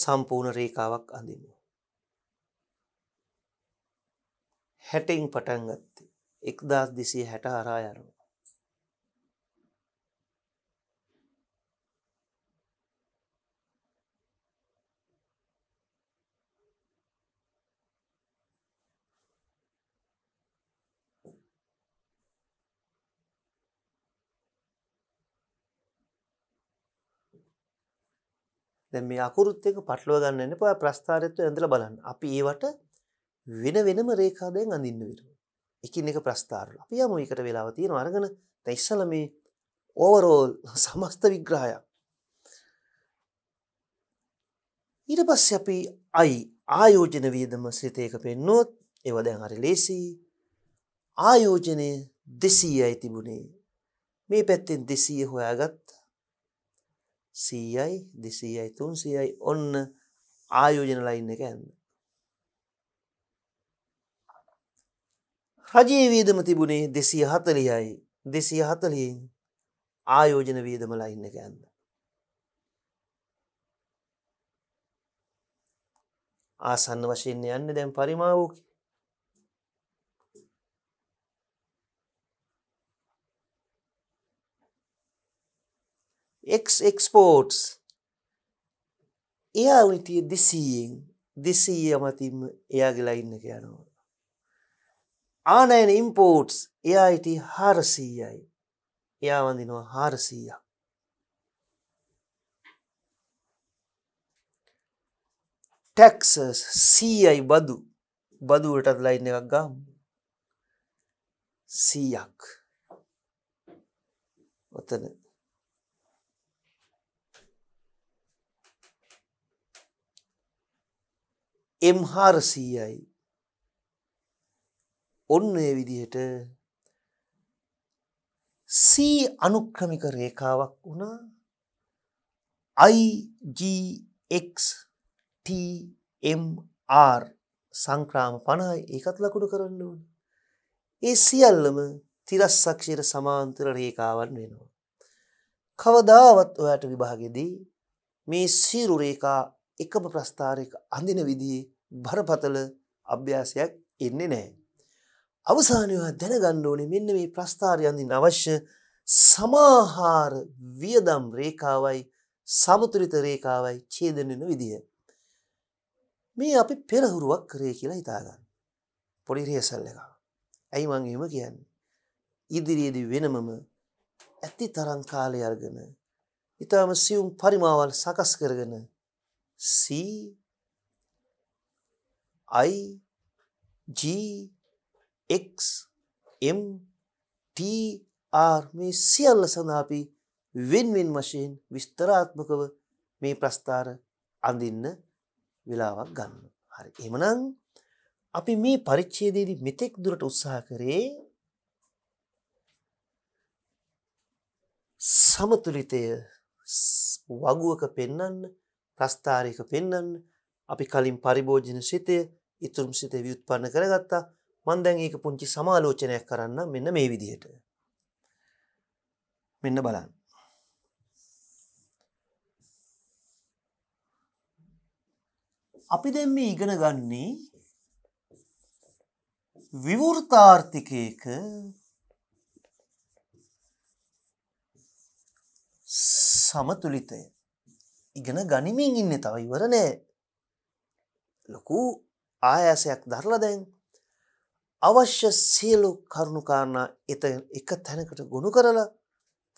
සම්පූර්ණ රේකාවක් අඳිමු. හැටෙන් පටන් ගත්තේ එක්දස් දෙසිය හැට අරා යනවා. දැන් මේ අකුරුත් එක පටලව ගන්න එන්න ඔයා ප්‍රස්ථාරයත්ව ඇඳලා බලන්න. අපි ඒවට වෙන වෙනම රේඛාදයෙන් අඳින්න විතර. එකින් එක ප්‍රස්ථාරල. අපි යමු එකට වෙලාව තියෙන අරගෙන දැන් ඉස්සලා මේ ඕවරෝල් සමස්ත විග්‍රහය. ඊට පස්සේ අපි අයි ආයෝජන වියදම සිතේක පෙන්නොත් ඒව දැන් හරි ලේසි. ආයෝජනය 200යි තිබුණේ. මේ පැත්තෙන් 200 හොයාගත්තා. 100යි 200යි 300යි ඔන්න ආයෝජන ලයින් එක ඇන්න. රජයේ වීදම තිබුණේ 240යි 240න් ආයෝජන වීදම ලයින් එක ඇන්න. ආසන්න වශයෙන් යන්න දැන් පරිමාවෝකි ex exports. එයා උනිතිය දෙසීයෙන් දෙසීය මතින්ම එයාගලා ඉන්න කියනවා. ආනයන ඉම්පෝට්ස් එයා ඉටි හාරසීයයි එයා වඳිනවා හාරසීයක්. ටැක්සස් සීයයි බදු බදුවටත් ලයින්න එකක් ගම් සීයක් ඔතන එම් හාරසීයයි ඔන්න ඒ විදිහට සී අනුක්‍රමික රේකාවක් වුණා IGXTMR සංක්‍රාම පණයි ඒකත් ලකුණු කරන්න ඕන ඒ සියල්ලම තිරස්සක්ෂයට සමාන්තර රේකාවන් වෙනවා. කවදාවත් ඔයාට විභාගෙදී මේ සීරු රේකා එකම ප්‍රස්ථාරයක අඳින විදිී බරපතල අභ්‍යාසයක් එන්නේ නෑ. අවසානයවා දැනගන්න ඕනේ මෙන්න මේ ප්‍රස්ථාරයන්දින් අවශ්‍ය සමාහාර වියදම් රේකාවයි සමුතුරිත රේකාවයි චේදනෙන විදිහ. මේ අපි පෙරහුරුවක් කරේ කියලා හිතාගන්න. පොඩි රියසල් එක. ඇයි මං එහෙම කියන්නේ. ඉදිරියේදී වෙනමම ඇති තරම් කාලය අරගෙන ඊටම සියුම් පරිමාවල් සකස් කරගෙන සී i g x m t r මේ සියල්ල සඳහා අපි වින්වින් වශයෙන් විස්තරාත්මකව මේ ප්‍රස්ථාර අඳින්න වෙලාවක් ගන්න. හරි. එහෙමනම් අපි මේ පරිච්ඡේදයේදී මෙතෙක් දුරට උත්සාහ කරේ සමතුලිතය වගුවක පෙන්වන්න ප්‍රස්ථාරයක පෙන්වන්න අපි කලින් පරිභෝජන සිතය ඉතුරුම් සිත ව්‍යුත්පන්න කරගත්තා මන් දැන් ඒක පුංචි සමාලෝචනයක් කරන්න මෙන්න මේ විදිහට. මෙන්න බලන්න. අපි දැන් මේ ඉගෙන ගන්නේ විවෘතාර්ථිකයක සමතුලිතය ඉගෙන ගනිමින් ඉන්න තව ඉවර නෑ ලොකු ආයාසයක් දරලා දැන් අවශ්‍ය සියලු කරුණුකාරණා එත එක තැනකට ගොුණු කරලා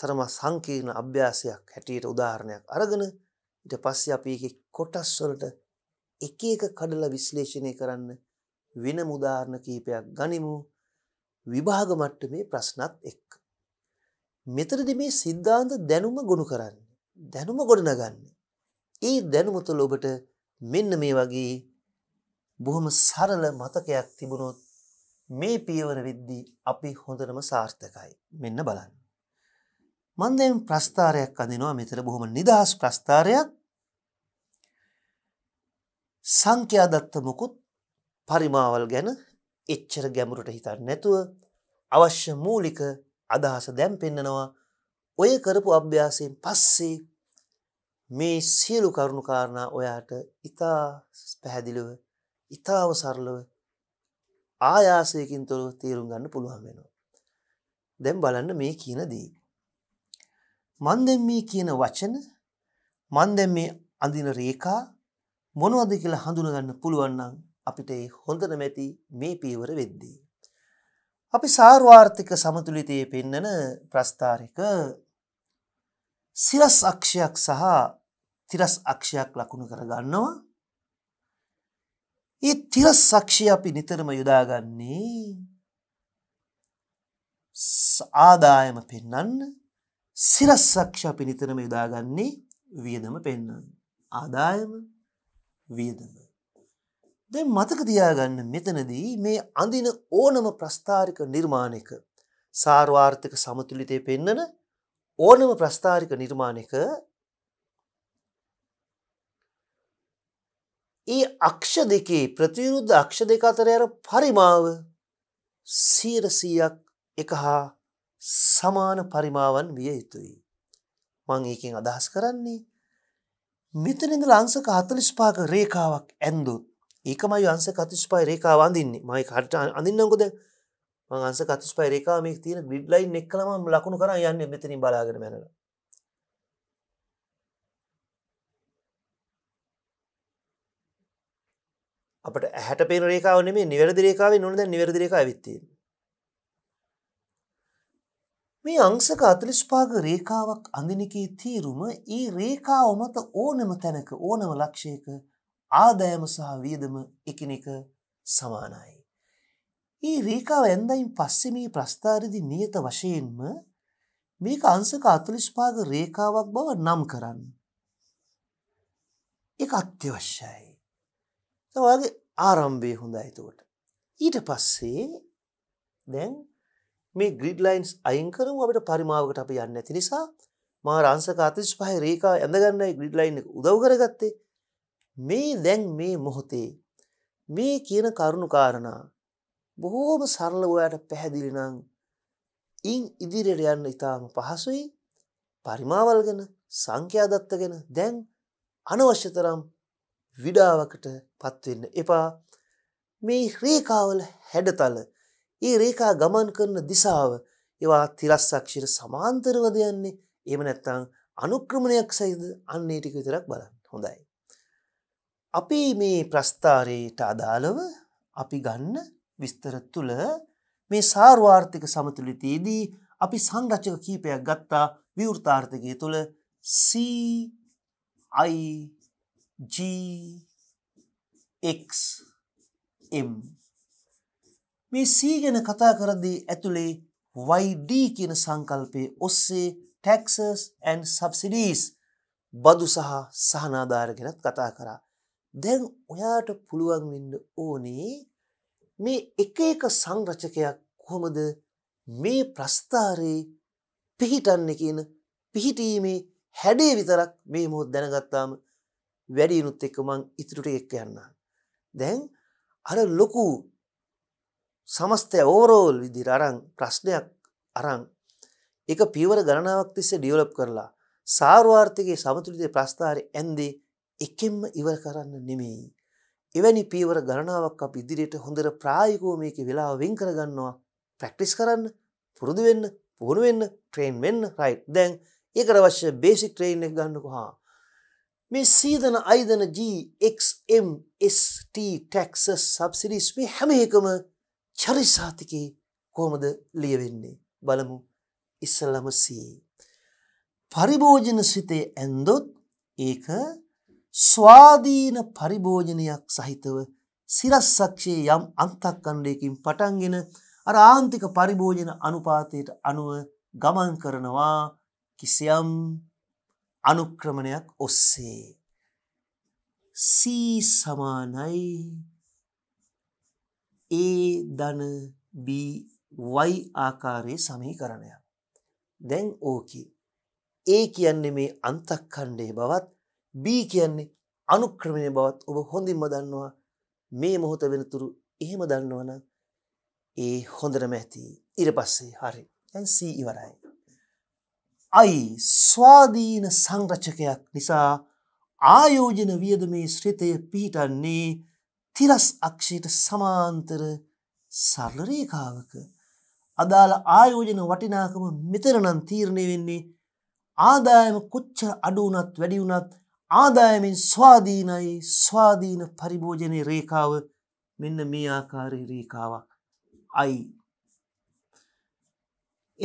තරම සංකීර්ණ අභ්‍යාසයක් හැටියට උදාහරණයක් අරගෙන ඉට පස්ස අපේ කොටස්වලට එක එක කඩල විශ්ලේෂණය කරන්න වෙන මුදාරණ කීපයක් ගනිමු විභාග මට්ටමේ ප්‍රශ්නත් එක්. මෙතරද මේ සිද්ධාන්ත දැනුම ගොුණු කරන්න දැනුම ගොඩනගන්න. ඒ දැනුමතුල ඔබට මෙන්න මේ වගේ බොහොම සරල මතකයක් තිබුණොත් මේ පියවර වෙද්දී අපි හොඳටම සාර්ථකයි. මෙන්න බලන්න. මන් දැන් ප්‍රස්ථාරයක් අඳිනවා මෙතන බොහොම නිදහස් ප්‍රස්ථාරයක්. සංඛ්‍යා දත්ත මුකුත් පරිමාවල් ගැන එච්චර ගැඹුරට හිතන්නේ නැතුව අවශ්‍ය මූලික අදහස දැන් පෙන්නනවා. ඔය කරපු අභ්‍යාසයෙන් පස්සේ මේ සියලු කරුණු කාරණා ඔයාට ඉතා පැහැදිලිව ඉතාව සරලව ආයාසයකින් තොරව තේරුම් ගන්න පුළුවන් වෙනවා. දැම් බලන්න මේ කියන දී. මන්දැම් මේ කියන වචන මන්දැම් මේ අඳින රේකා මොනවද කියලා හඳුනගන්න පුළුවන්නම් අපිට ඒ හොඳ නැමැති මේ පීවර වෙද්දී. අපි සාර්වාර්ථික සමතුලිතයේ පෙන්නන ප්‍රස්ථාරික සිරස් අක්ෂයක් සහ තිරස් අක්ෂයක් ලකුණු කරගන්නවා ඒ තිරස් සක්ෂි අපි නිතරම යොදාගන්නේ ආදායම පෙන්වන්න සිරස් සක්ෂි අපි නිතරම යොදාගන්නේ වියදම පෙන්වන්න. ආදායම වියදම. දැන් මතක තියාගන්න මෙතනදී මේ අඳින ඕනම ප්‍රස්ථාරික නිර්මාණයක සාර්වාර්ථක සමතුලිතය පෙන්නන ඕනම ප්‍රස්ථාරික නිර්මාණයක ඒ අක්ෂ දෙකේ ප්‍රතිවිරුද්ධ අක්ෂ දෙක අතර යන පරිමාව 100ක් එක හා සමාන පරිමාවන් විය යුතුයි. මං ඒකෙන් අදහස් කරන්නේ මෙතන ඉඳලා අංශක 45ක රේඛාවක් ඇන්දොත් ඒකමයි අංශක 45 රේඛාව අඳින්නේ. මම ඒක හරියට අඳින්නම්කෝ දැන්. මං අංශක 45 රේඛාව මේක තියෙන ග්‍රිඩ් ලයින් එක්කලා මම ලකුණු කරන් යන්නේ මෙතනින් බලාගෙන මැනලා. අපට ඇහැට පේන රේකාව නෙමේ නිවැරදි රේකාවේ නොන දැන් නිවැරදි රේකාව ඇවිත්තියි. මේ අංශක 45ක රේඛාවක් අඳිනකේ තීරුම ඊ රේඛාව මත ඕනම තැනක ඕනම ලක්ෂයක ආදායම සහ වියදම එකිනෙක සමානයි. ඊ රේඛාව ඇන්දයින් පස්සේ මේ ප්‍රස්ථාරදී නියත වශයෙන්ම මේක අංශක 45ක රේඛාවක් බව නම් කරන්න. ඒක අත්‍යවශ්‍යයි. ඔයාගේ ආරම්භය හොඳයි එතකොට. ඊට පස්සේ දැන් මේ ග්‍රිඩ් ලයින්ස් අයින් කරමු අපිට පරිමාවකට අපි යන්නේ නැති නිසා මා රංශක 45 රේඛා ඇඳගන්නයි ග්‍රිඩ් ලයින් එක උදව් කරගත්තේ. මේ දැන් මේ මොහොතේ මේ කියන කරුණු කාරණා බොහෝම සරලව ඔයාට පැහැදිලි නම් ඉන් ඉදිරියට යන්න ඉතාම පහසුයි. පරිමාවල් ගැන සංඛ්‍යා දත්ත ගැන දැන් අනවශ්‍ය තරම් විඩාවකට පත්වෙන්න එපා මේ රේකාවල හැඩතල ඒ රේකා ගමන් කරන දිසාව ඒවා තිරස්සක්ෂිර සමාන්තරවද යන්නේ එම නැත්තං අනුක්‍රමණයක් සහිද අන්නේ ටික විතරක් බලන්න හොඳයි. අපි මේ ප්‍රස්ථාරයට අදාළව අපි ගන්න විස්තර තුළ මේ සාර්වාර්ථික සමතුලිතයේදී අපි සංරචක කීපයක් ගත්තා විවෘතාර්ථකය තුළ සයි G X M මේ C ගැන කතා කරද්දී ඇතුලේ YD කියන සංකල්පයේ ඔස්සේ taxes and subsidies බදු සහ සහනාධාර ගැනත් කතා කරා. දැන් ඔයාට පුළුවන් වෙන්න ඕනේ මේ එක එක සංරචකයක් කොහොමද මේ ප්‍රස්ථාරයේ පිහිටන්නේ කියන පිහිටීමේ හැඩේ විතරක් මේ මොහොත දැනගත්තාම වැඩිනුත් එක්ක මං ඉතුරුට එක්ක යන්න. දැන් අර ලොකු සමස්තය ඕරෝල් විදිර අරං ප්‍රශ්නයක් අරං එක පීවර ගණනාවක් තිස්සේ ඩියවලප් කරලා සාර්වාර්ථකගේ සමතුලිතය ප්‍රස්ථාරය ඇන්දේ එකෙන්ම ඉවර කරන්න නෙමෙයි. එවැනි පීවර ගණනාවක් අප ඉදිරියට හොඳර ප්‍රායකෝ මේක වෙලා වෙන් කරගන්නවා ප්‍රැක්ටිස් කරන්න පුරුදු වෙන්න පුහුණුවෙන්න ට්‍රේන් වෙන්න රයිට් දැන් ඒකට අවශ්‍ය බේසික් ට්‍රේන් එක ගන්නකු හා මේ සීදන අයිදන GXMST ටැක්සස් සබ්සිඩිස් මේ හැම එකම චරිසාතිකේ කොහොමද ලියවෙන්නේ බලමු ඉස්සල්ලම සී පරිභෝජන සිතේ ඇන්දොත් ඒක ස්වාධීන පරිභෝජනයක් සහිතව සිරස්සක්ෂයේ යම් අන්තක් කණ්ඩයකින් පටන්ගෙන අර ආන්තික පරිභෝජන අනුපාතයට අනුව ගමන් කරනවා කිසියම් අනුක්‍රමණයක් ඔස්සේ සී සමානයි ඒ ධන බවයි ආකාරයේ සමීකරණයක් දැන් ඕකි ඒ කියන්නේ මේ අන්තක්කණ්ඩේ බවත් B කියන්නේ අනුක්‍රමණය බවත් ඔබ හොඳින්ම දන්නවා මේ මොහොත වෙනතුරු එහෙම දන්නවනම් ඒ හොඳටම ඇති ඊට පස්සේ හරි දැන් C ඉවරයි අයි ස්වාධීන සංරචකයක් නිසා ආයෝජන වියදමේ ශ්‍රිතය පිහිටන්නේ තිරස් අක්ෂයට සමාන්තර සරලරේකාවක අදාළ ආයෝජන වටිනාකම මෙතරනම් තීරණය වෙන්නේ ආදායම කොච්චර අඩුවනත් වැඩිවුනත් ආදායමෙන් ස්වාධීනයි ස්වාධීන පරිභෝජනය රේකාව මෙන්න මේ ආකාරය රේකාවක් අයි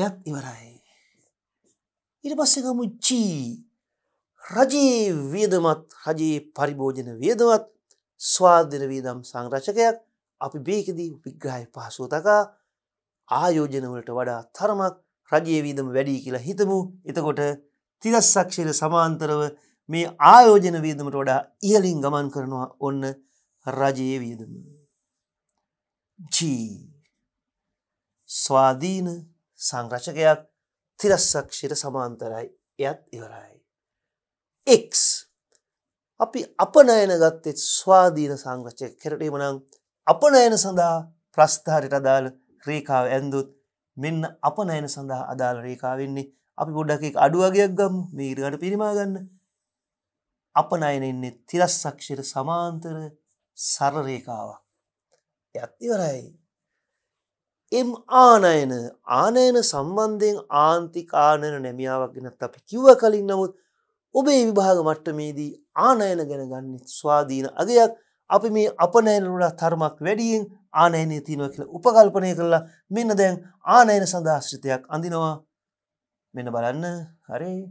එයත් ඉවරයි ඉරිපස්ස ගමුච්චී රජයේ වියදමත් රජයේ පරිභෝජන වියදවත් ස්වාධන වීදම් සංරචකයක් අපි බේකදී විග්‍රහය පහසුවතකා ආයෝජනවලට වඩා තරමක් රජයේ වීදම වැඩී කියලා හිතමු එතකොට තිරස්සක්ෂයට සමාන්තරව මේ ආයෝජන වීදමට වඩා ඉහලින් ගමන් කරනවා ඔන්න රජයේ වියදම. ජී ස්වාධීන සංරචකයක් තිරස්සක්ෂයට සමාන්තරයි එයත් ඉවරයි. එක් අපි අපනයන ගත්තෙත් ස්වාධීන සංවච්චය කෙරටීමනං අපනයන සඳහා ප්‍රස්ථාරයට අදාළ රේකාව ඇන්දුත් මෙන්න අපනයන සඳහා අදාළ රේකාවෙන්නේ අපි ගොඩ්ඩක් අඩුවගයක් ගම් මීරකට පිරිමාගන්න අපනයනෙන්නේ තිරස්සක්ෂයට සමාන්තර සරරේකාවක්. ඇත්තිවරයි එම් ආනයන ආනයන සම්බන්ධයෙන් ආන්තික ආනයන නැමියාවක් ගෙනත් අපි කිව්ව කලින් නමුත් ඔබේ විභාග මට්ටමේදී ආනයන ගැන ගන්න ස්වාධීන අගයක් අපි මේ අපනෑනලුලා තර්මක් වැඩියෙන් ආනයනය තියනව කියල උපකල්පනය කරලා මෙන්න දැන් ආනයන සඳහාශ්‍රිතයක් අඳිනවා මෙන බලන්න හරේ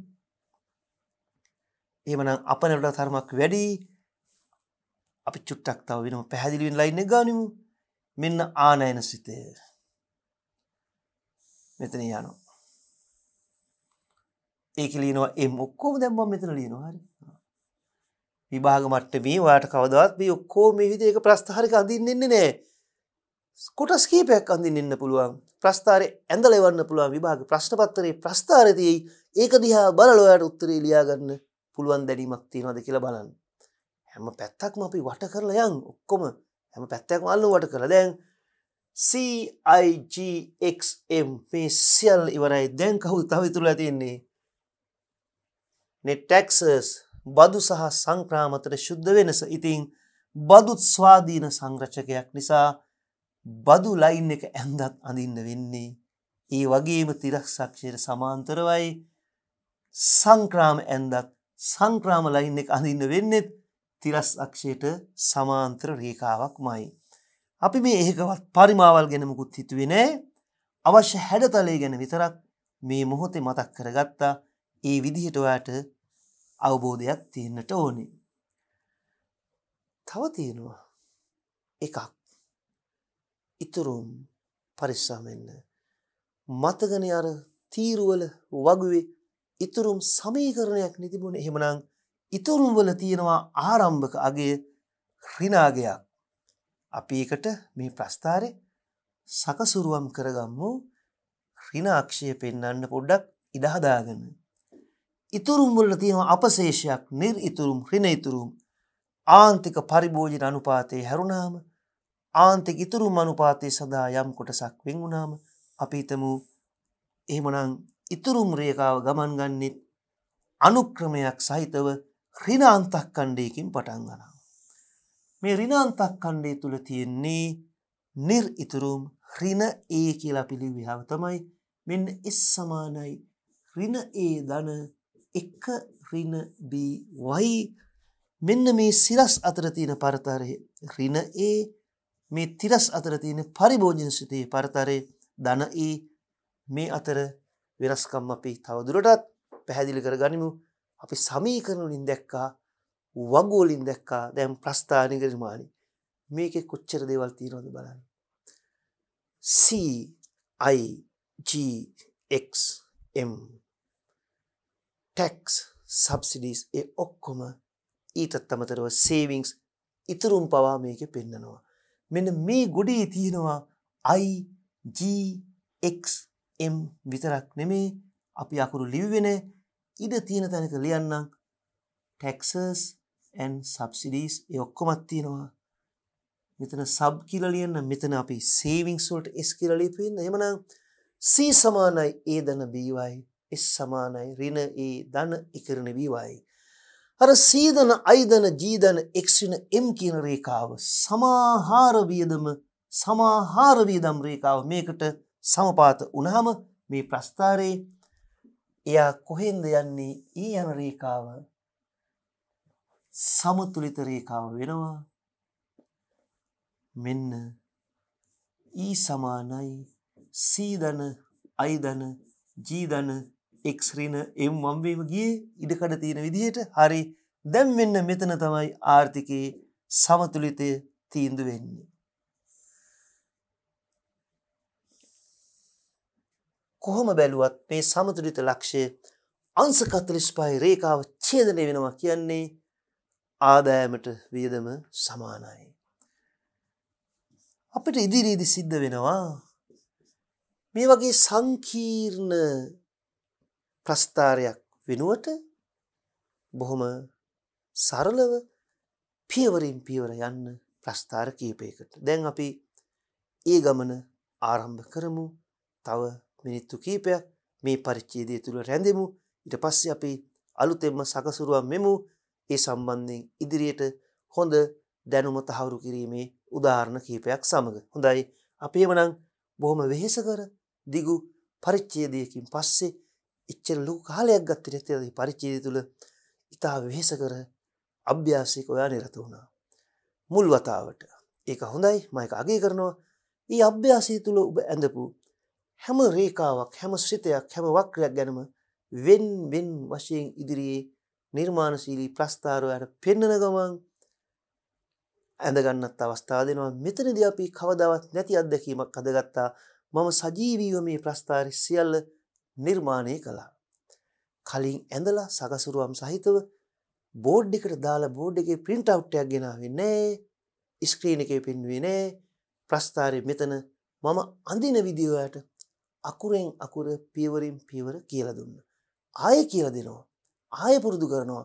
එමන අපනලට තර්මක් වැඩි අපි චුට්ටක් තාව වෙනම පැහැදිලිවෙන් ලයින්න ගනිමු මෙන්න ආනයන සිතය මෙතන යනවා. ඒක ලියනවා M ඔක්කොම දැන් මම මෙතන ලියනවා හරි. විභාග මට්ටමේ ඔයාලට කවදාවත් මේ ඔක්කොම මේ විදිහේ එක ප්‍රස්ථාරික අඳින්නෙන්නේ නැහැ. කොටස් කීපයක් අඳින්න පුළුවන් ප්‍රස්ථාරය ඇඳලෙවන්න පුළුවන් විභාග ප්‍රශ්නපත්තරයේ ප්‍රස්ථාරතියි ඒක දිහා බලලොයට උත්තරේ ලියාගන්න පුළුවන් දැනීමක් තියෙනවද කියලා බලන්න හැම පැත්තක්ම අපි වට කරලා යන් ඔක්කොම හැම පැත්තක්ම අල්ලුවට කරලා දැන් CIGXM මේ සියල් ඉවරයි දැන් කවුද තව ඉතුරුලා තියෙන්නේ නෙට්ටැක්සස් බදු සහ සංක්‍රාමතර ශුද්ධ වෙනස ඉතිං බදුත් ස්වාධීන සංරචකයක් නිසා බදු ලයින් එක ඇන්දත් අඳින්න වෙන්නේ ඒ වගේම තිරක්ෂක්ෂයට සමාන්තරවයි සංක්‍රාම ඇන්දත් සංක්‍රාම ලයින් එක අඳින්න වෙන්නෙත් තිරස් අක්ෂයට සමාන්ත්‍ර රේකාවක් මයි. අපි මේ ඒකවත් පරිමාවල් ගැනමකුත් හිතුවෙනෑ අවශ්‍ය හැඩතලේ ගැන විතරක් මේ මොහොතේ මතක් කරගත්තා ඒ විදිහට ඔයාට අවබෝධයක් තියෙන්නට ඕනේ. තව තියෙනවා එකක් ඉතුරුම් පරිස්සමෙන්න මතගන අර තීරුවල වගුවේ ඉතුරුම් සමීකරණයක් නිතිබුණ එහෙමනං ඉතුරුම්වල තියෙනවා ආරම්භක අගේ රිනාගයක් අපි එකට මේ ප්‍රස්ථාරය සකසුරුවම් කරගම්මු රිනාක්ෂය පෙන්නන්න පොඩ්ඩක් ඉඩහදාගන්න. ඉතුරුම් වල තියෙනවා අපසේෂයක් නිර් ඉතුරුම් රින ඉතුරුම් ආන්තික පරිභෝජන අනුපාතය හැරුණාම ආන්තික ඉතුරුම් අනුපාතය සඳහා යම් කොටසක් වෙන්ගුණාම අපිතමු එහෙමනං ඉතුරුම් රේකාව ගමන් ගන්නෙත් අනුක්‍රමයක් සහිතව රිනාන්තක් කණ්ඩයකින් පටන් ගනම්. මේ ඍණ අන්තක්ඛණ්ඩය තුල තියෙන්නේ නිර් ඉතුරුම් ඍණ ඒ කියලා පිළිවිහව තමයි මෙන්න S සමානයි ඍණ ඒ ධන 1 ඍණ B y මෙන්න මේ සිරස් අතර තියෙන පරතරය ඍණ ඒ මේ තිරස් අතර තියෙන පරිභෝජන සිතේ පරතරය ධන ඒ e. මේ අතර වෙනස්කම් අපි තවදුරටත් පැහැදිලි කරගනිමු අපි සමීකරණ වලින් දැක්කා වගෝලින් දැක්කා දැම් ප්‍රස්ථානකරමානි මේක කොච්චර දේවල් තිීනොද බලන්න CIGXM ටැක්ස් සබ්සිඩස් ඒ ඔක්කොම ඊතත් අමතරව සේවිංස් ඉතුරුම් පවා මේක පෙන්නනවා මෙන මේ ගොඩේ තියෙනවා IGXM විතරක් නෙමේ අපි අකුරු ලිව්වෙන ඉඩ තියෙන තැනක ලියන්නම් ටැක්සස් and subsidies ඒ ඔක්කොමත් තියෙනවා. මෙතන sub කියලා ලියන්න මෙතන අපි savings වලට s කියලා ලියපු වෙන. එහෙමනම් c සමානයි a ධන by s සමානයි ඍණ a ධන එකරණ e by. අර c ධන i ධන g ධන x ඍණ m කියන රේඛාව සමාහාර වියදම සමාහාර වියදම් රේඛාව මේකට සමපාත වුණාම මේ ප්‍රස්ථාරයේ එයා කොහෙන්ද යන්නේ ඊ e යන රේඛාව සමතුලිත රේඛාව වෙනවා මෙන්න E සමානයි C ධන I ධන G ධන X ඍණ M වම් වේම ගියේ ඉඩකඩ තියෙන විදිහට හරි දැන් මෙන්න මෙතන තමයි ආර්ථිකයේ සමතුලිතය තීන්දුව වෙන්නේ කොහොම බැලුවත් මේ සමතුලිත ලක්ෂය අංශ 45 රේඛාව ඡේදනය වෙනවා කියන්නේ ආදායමට වියදම සමානයි. අපට ඉදිරියේදි සිද්ධ වෙනවා මේ වගේ සංකීර්ණ ප්‍රස්ථාරයක් වෙනුවට බොහොම සරලව පියවරින් පියවර යන්න ප්‍රස්ථාර කීපයකට. දැන් අපි ඒ ගමන ආරම්භ කරමු. තව මිනිත්තු කීපයක් මේ පරිච්ඡේදය තුල රැඳෙමු. ඊට පස්සේ අපි අලුතෙන්ම සකසුරුවක් මෙමු. ඒ සම්බන්ධයෙන් ඉදිරියට හොඳ දැනුම තහවුරු කිරීමේ උදාහරණ කීපයක් සමඟ. හොඳයි අපේ වනං බොහොම වෙහෙසකර දිගු පරිච්චේදයකින් පස්සේ එච්චර ලූ කාලයක් ගත්ත නැතිද පරිච්චේද තුළ ඉතා වෙහෙසකර අභ්‍යාසයක ඔයා නිරත වුණා. මුල් වතාවට ඒක හොඳයි මයක අගේ කරනවා ඒ අභ්‍යාසය තුළ ඔබ ඇඳපු හැම රේකාවක් හැම ශ්‍රිතයක් හැම වක්‍රයක් ගැනම වෙන් වෙන් වශයෙන් ඉදිරියේ නිර්මාණශීලී ප්‍රස්ථාරයට පෙන්නන ගමන් ඇඳගන්නත් අවස්ථා දෙනවා මෙතනදී අපි කවදාවත් නැති අත්දැකීමක් අදගත්තා මම සජීවීව මේ ප්‍රස්ථාරි සියල්ල නිර්මාණය කළා. කලින් ඇඳලා සකසුරුවම් සහිතව බෝඩ් එකට දාලා බෝඩ් එකේ print out එකක් ගෙනාවේ නෑ ස්ක්‍රීන් එකේ පෙන්වුවේ නෑ ප්‍රස්ථාරය මෙතන මම අඳින විදියට අකුරෙන් අකුර පියවරින් පියවර කියලා දුන්න ආයෙ කියලා දෙනවා ආය පුරුදු කරනවා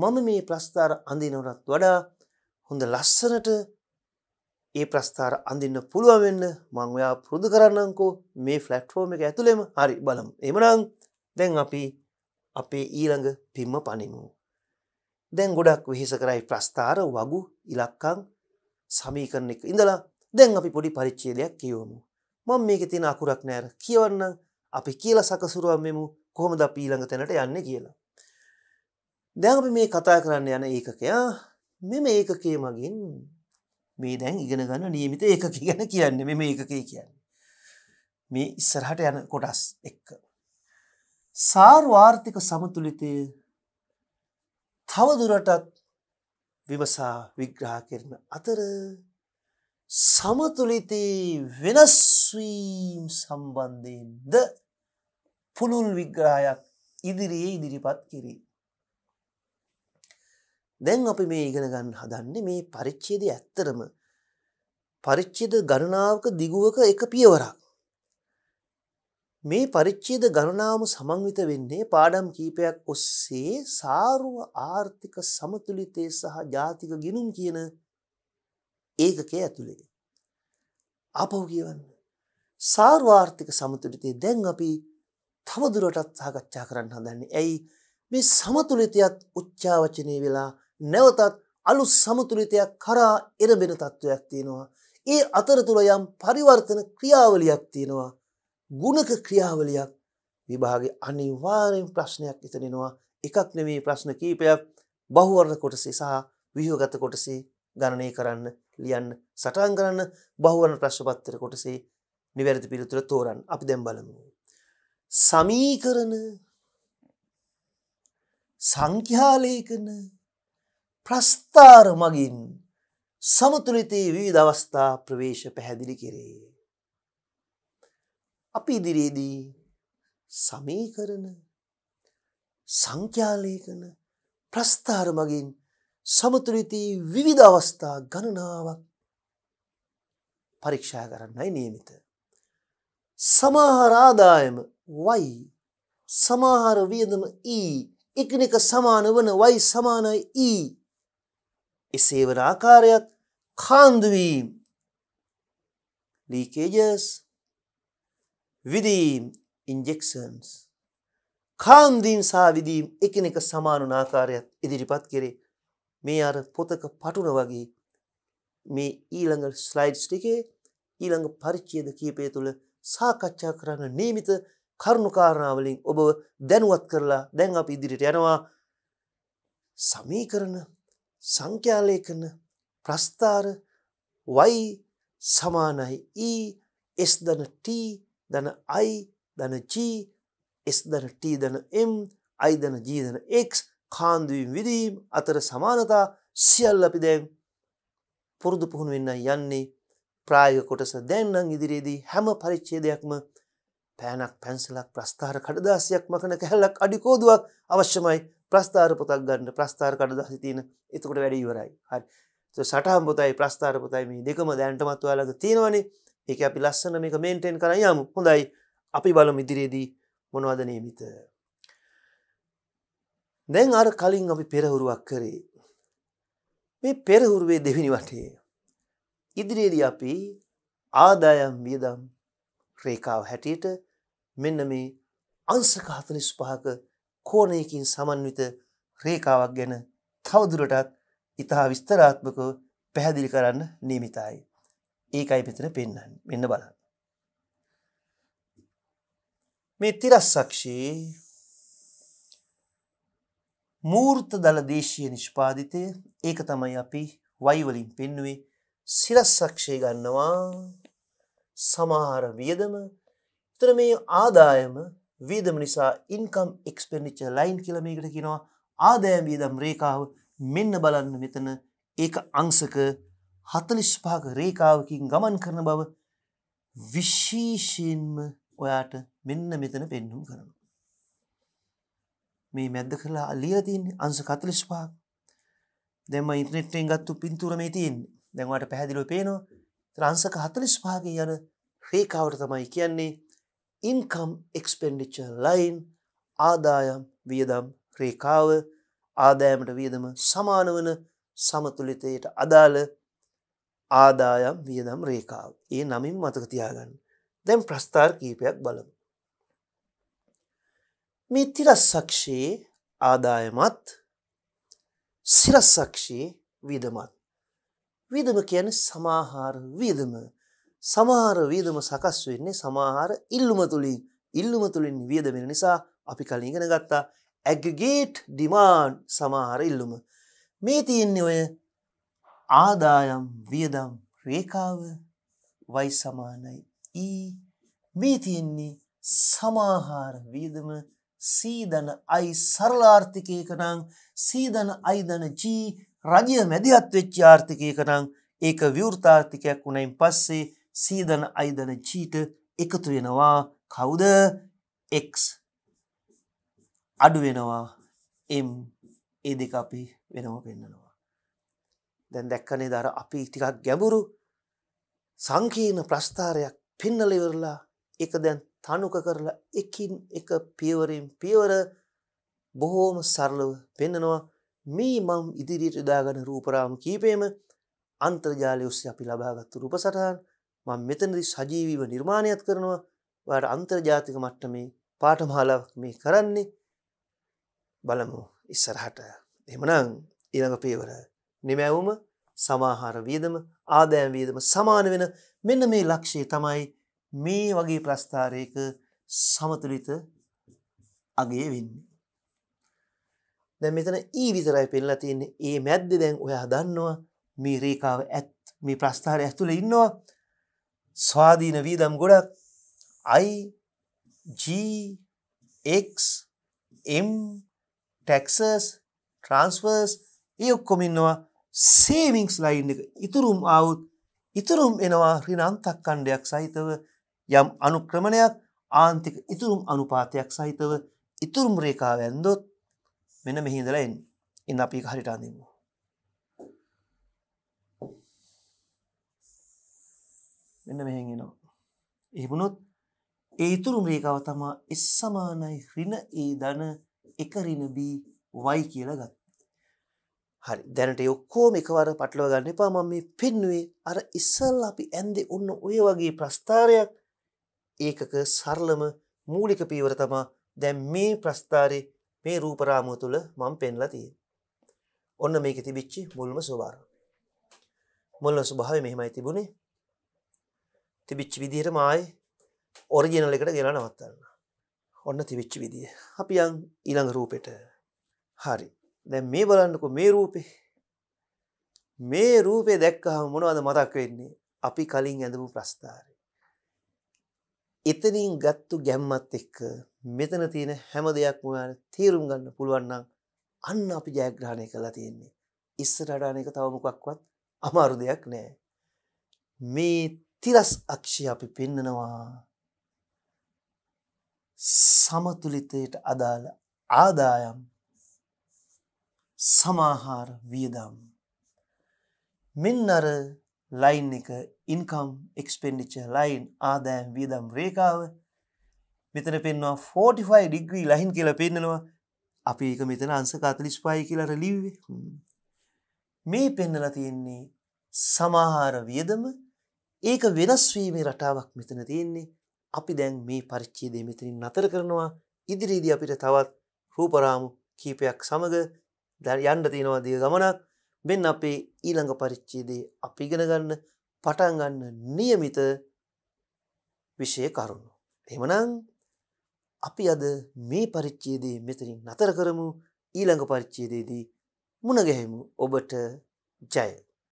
මම මේ ප්‍රස්ථාර අඳිනවටත් වඩා හොඳ ලස්සනට ඒ ප්‍රස්ථාර අඳින්න පුළුව වෙන්න මං ඔයා පුරුදු කරන්නංකෝ මේ ෆලට්ෆෝර්ම එක ඇතුළෙම හරි බලම් එමනං දැන් අපි අපේ ඊළඟ පිම්ම පනිමු. දැන් ගොඩක් වෙහෙස කරයි ප්‍රස්ථාර වගු ඉලක්කං සමීකරණ එක ඉඳලා දැන් අපි පොඩි පරිච්චේදයක් කියවමු. මං මේක තියෙන අකුරක් නෑර කියවන්න අපි කියල සකසුරුවම් මෙමු කොහොමද පීළඟ තැනට යන්න කියලා. දැන් අපි මේ කතා කරන්න යන ඒකකයා මෙම ඒකකේ මගින් මේ දැන් ඉගෙන ගන්න නියමිත ඒකක ගැන කියන්නේ මෙම ඒකකේ කියන්න. මේ ඉස්සරහට යන කොටස් එක්ක. සාර්වාර්ථික සමතුලිතය තවදුරටත් විමසා විග්‍රහ කරන අතර සමතුලිතේ වෙනස්වීම් සම්බන්ධයෙන්ද පුළුල් විග්‍රහයක් ඉදිරියේ ඉදිරිපත් කිරී. දැන් අපි මේ ඉගෙන ගන්න හදන්නේ මේ පරිච්ඡේදය ඇත්තරම පරිච්ඡේද ගණනාවක දිගුවක එක පියවරක්. මේ පරිච්ඡේද ගණනාවම සමන්විත වෙන්නේ පාඩම් කීපයක් ඔස්සේ සාරුව ආර්ථික සමතුලිතය සහ ජාතික ගිනුම් කියන ඒකකේ ඇතුළේ. අපව කියවන්න. සාර්වාර්ථික සමතුලිතය දැන් අපි තවදුරටත් සාකච්ඡා කරන්න හදන්නේ. ඇයි මේ සමතුලිතයත් උච්චාවචනය වෙලා නැවතත් අලුත් සමතුලිතයක් කරා එරබෙන තත්ත්වයක් තියෙනවා. ඒ අතරතුර යම් පරිවර්තන ක්‍රියාවලියක් තියෙනවා. ගුණක ක්‍රියාවලියක් විභාගේ අනිවාර්යෙන් ප්‍රශ්නයක් එතනෙනවා. එකක් නෙමේ ප්‍රශ්න කීපයක් බහුවර්ණ කොටසේ සහ විහිවගත කොටසේ ගණනය කරන්න ලියන්න සටහන් කරන්න බහුවර්ණ ප්‍රශ්න පත්‍ර කොටසේ නිවැරදි පිළිතුර තෝරන්න. අපි දැන් බලමු. සමීකරණ සංඛ්‍යාලේඛන ප්‍රස්ථාර මගින් සමතුලිතයේ විවිධ අවස්ථා ප්‍රවේශ පැහැදිලි කෙරේ. අපි ඉදිරියේදී සමීකරන සංඛ්‍යාලේකන ප්‍රස්ථාර මගින් සමතුලිතී විවිධ අවස්ථා ගණනාවක් පරීක්ෂා කරන්නයි නියමිත. සමහර ආදායම වයි සමහර වියදම ඊ එකනෙක සමාන වන වයි සමානයි ඊ එසේවන ආකාරයක් කාන්දුවීම් ලීකේජස් විදීම් ඉන්ජෙක්සන්ස් කාන්දීම් සාවිදීම් එකනෙක සමානු නාකාරයක් ඉදිරිපත් කෙරේ මේ අර පොතක පටුන වගේ මේ ඊළඟ ස්ලයිඩ්ස් ටිකේ ඊළඟ පරිච්චේද කීපය තුළ සාකච්ඡා කරන්න නීමිත කරුණුකාරණාවලින් ඔබ දැනුවත් කරලා දැන් අප ඉදිරිට යනවා සමීකරණ සංඛ්‍යාලේඛන ප්‍රස්ථාර y සමානයි e s ධන t ධන i ධන g s ධන t ධන m i ධන g ධන x කාන්දුවීම් විදීම් අතර සමානතා සියල් අපි දැන් පුරුදු පුහුණු වෙන්න යන්නේ ප්‍රායෝගික කොටස දැන් නම් ඉදිරියේදී හැම පරිච්ඡේදයක්ම පෑනක් පැන්සලක් ප්‍රස්ථාර කඩදාසියක් මකන කැහැල්ලක් අඩිකෝදුවක් අවශ්‍යමයි ප්‍රස්ථාර පොතක් ගන්න ප්‍රස්ථාර කඩදහසි තියෙන එතකොට වැඩ ඉවරයි හරි සටහම් පොතයි ප්‍රස්ථාර පොතයි මේ දෙකම දැන්ටමත් ඔයාලක තියෙනවනේ ඒක අපි ලස්සන මේක මේන්ටෙන් කර යමු හොඳයි අපි බලමු ඉදිරියේදී මොනවද නියමිත දැන් අර කලින් අපි පෙරහුරුවක් කරේ මේ පෙරහුරුවේ දෙවෙනි වටේ ඉදිරියේදී අපි ආදායම් වියදම් රේඛාව හැටියට මෙන්න මේ අංශක 45ක කෝණයකින් සමන්විත රේඛාවක් ගැන තවදුරටත් ඉතා විස්තරාත්මකව පැහැදිලි කරන්න නියමිතයි. ඒකයි මෙතන පෙන්වන්නේ. මෙන්න බලන්න. මේ තිරස්සක්ෂී මූර්ත දල දේශීය නිෂ්පාදිතය ඒක තමයි අපි වයිවලින් පෙන්නුවේ සිරස්සක්ෂය ගන්නවා සමහර වියදම එතන මේ ආදායම වීදම නිසා ඉන්කම් එක්ස්පෙන්නිච්ච ලයින් කියලමකට කිනවා ආදෑම් වියදම් රේකාව මෙන්න බලන්න මෙතන ඒක අංසක හතලිස්පාක රේකාවකින් ගමන් කරන බව විශේෂයෙන්ම ඔයාට මෙන්න මෙතන පෙන්නුම් කරන. මේ මැද්ද කරලා අලියතින් අංස කතලිස්පාක් දෙම ඉන්ට්‍රෙට්ෙන් ගත්තු පින්තුරමේ තියෙන් දැන්වට පැහැදිලෝ පේනවා ත්‍රංසක හතලිස්පාගේ යන රේකාවට තමයි කියන්නේ ඉන්කම් එක්ස්පෙන්ඩිච්ච ලයින් ආදායම් වියදම් රේකාව ආදායමට වියදම සමාන වන සමතුලිතයට අදාළ ආදායම් වියදම් රේකාව ඒ නමින් මතකතියාගන්න දැම් ප්‍රස්ථාර් කීපයක් බලමු. මේ තිරස්සක්ෂයේ ආදායමත් සිරස්සක්ෂයේ විදමත්. විදම කියන සමාහාර විදම සමහර වියදම සකස් වෙන්නේ සමහර ඉල්ලුම තුළින් ඉල්ලුම තුළින් වියදමෙන නිසා අපි කලින් ඉගෙන ගත්තා ඇගගේට් ඩිමාන්් සමහර ඉල්ලුම මේ තියෙන්නේ ඔය ආදායම් වියදම් රේකාව වයි සමානයි ඊ e. මේ තියෙන්නේ සමාහාර වියදම සීදන අයි සරලාර්ථිකයක නං සීදන අයිදන ජී රජය මැදිහත් වෙච්චි ආර්ථිකයක නං ඒක විවෘතාර්ථිකයක් වුණයින් පස්සේ සීදන අයිදන චීට එකතු වෙනවා කවුද එක් අඩු වෙනවා එම් ඒ දෙක අපි වෙනම පෙන්න්නනවා. දැන් දැක්කනේ දර අපි ටිකක් ගැඹුරු සංකීර්ණ ප්‍රස්ථාරයක් පෙන්නලිවරලා එක දැන් තනුක කරලා එකින් එක පියවරින් පියවර බොහෝම සරලව පෙන්නනවා මේ මම් ඉදිරියට දාගන රූපරාම් කීපේම අන්තර්ජාලය ඔස්සේ අපි ලබාගත්තු රූපසටහන් මම මෙතනදි සජීවීව නිර්මාණයක් කරනවා ඔයාට අන්තර්ජාතික මට්ටමේ පාඨමාලාවක් මේ කරන්නේ බලමු ඉස්සරහට එහෙමනම් ඊළඟ පියවර නිමැවුම සමාහාර වියදම ආදායම් වියදම සමාන වෙන මෙන්න මේ ලක්ෂ්‍යය තමයි මේ වගේ ප්‍රස්ථාරයක සමතුලිත අගේ වෙන්නේ දැන් මෙතන ඊ විතරයි පෙන්ලා තියෙන්නේ ඒ මැද්දේ දැන් ඔයා දන්නවා මේ රේඛාව ඇත් මේ ප්‍රස්ථාරය ඇතුලේ ඉන්නවා ස්වාධීන වීදම් ගොඩක් IGXM ටැක්සස් ට්‍රන්ස්වර්ස් ඒ ඔක්කොමින්නවා සේවිංස් ලයින් එක ඉතුරුම් අවුත් ඉතුරුම් එනවා රිනන්තක් කණ්ඩයක් සහිතව යම් අනුක්‍රමණයක් ආන්තික ඉතුරුම් අනුපාතයක් සහිතව ඉතුරුම් රේකාවඇන්දොත් මෙන මෙහිදල එන්න ඉන්න අපි හරිටාඳීමවා මෙන්න මෙහෙන් එනවා එහෙමුණොත් ඒ ඉතුරු රේඛාව තමා S සමානයි ඍණ A ධන 1 ඍණ B y කියලා ගත්තා හරි දැනට ඔක්කෝම එකවර පටලව ගන්න එපා මම මේ පෙන්නුවේ අර ඉස්සල්ලා අපි ඇන්දේ ඔන්න ඔය වගේ ප්‍රස්ථාරයක් ඒකක සරලම මූලික පීවර තමා දැන් මේ ප්‍රස්ථාරේ මේ රූප රාමුව තුල මම පෙන්ලා තියෙන්නේ. ඔන්න මේකේ තිබිච්ච මුල්ම ස්වභාවය. මුල්ම ස්වභාවය මෙහෙමයි තිබුණේ. තිබිච්ච විදිහටම ආයි ඔරිජිනල් එකට ගෙනා නවත්තන්න. ඔන්න තිබිච්ච විදිහ. අපි යන් ඊළඟ රූපෙට. හරි. දැන් මේ බලන්නකෝ මේ රූපේ. මේ රූපේ දැක්කහම මොනවද මතක් වෙන්නේ? අපි කලින් ඇඳපු ප්‍රස්ථාරය. එතනින් ගත්තු ගැම්මත් එක්ක මෙතන තියෙන හැම දෙයක්ම ඔයාලට තේරුම් ගන්න පුළුවන් නම් අන්න අපි ජයග්‍රහණය කළා තියෙන්නේ. ඉස්සරහට අනේක තව මොකක්වත් අමාරු දෙයක් නෑ. මේ තිරස් අක්ෂය අපි පෙන්නනවා සමතුලිතයට අදාළ ආදායම් සමාහාර වියදම් මෙන්න අර ලයින් එක ඉන්කම් එක්ස්පෙන්ඩිචර් ලයින් ආදායම් වියදම් රේඛාව මෙතන පෙන්වා 45 ඩිග්‍රී ලයින් කියලා පෙන්නනවා අපි ඒක මෙතන අංශ 45 කියලා අර ලිව්වේ මේ පෙන්නලා තියෙන්නේ සමාහාර වියදම ඒක වෙනස්වීමේ රටාවක් මෙතන තියෙන්නේ අපි දැන් මේ පරිච්චේදය මෙතනින් නතර කරනවා ඉදිරියේදී අපිට තවත් රූපරාමු කීපයක් සමග යන්න තියෙනවා දිග ගමනක් මෙන්න අපේ ඊළඟ පරිච්චේදේ අපි ඉගෙන ගන්න පටන් ගන්න નિયમિત විෂය කරුණු. එහෙමනම් අපි අද මේ පරිච්ඡේදයේ මෙතනින් නතර කරමු ඊළඟ පරිච්ඡේදයේදී මුණ ගැහෙමු ඔබට ජය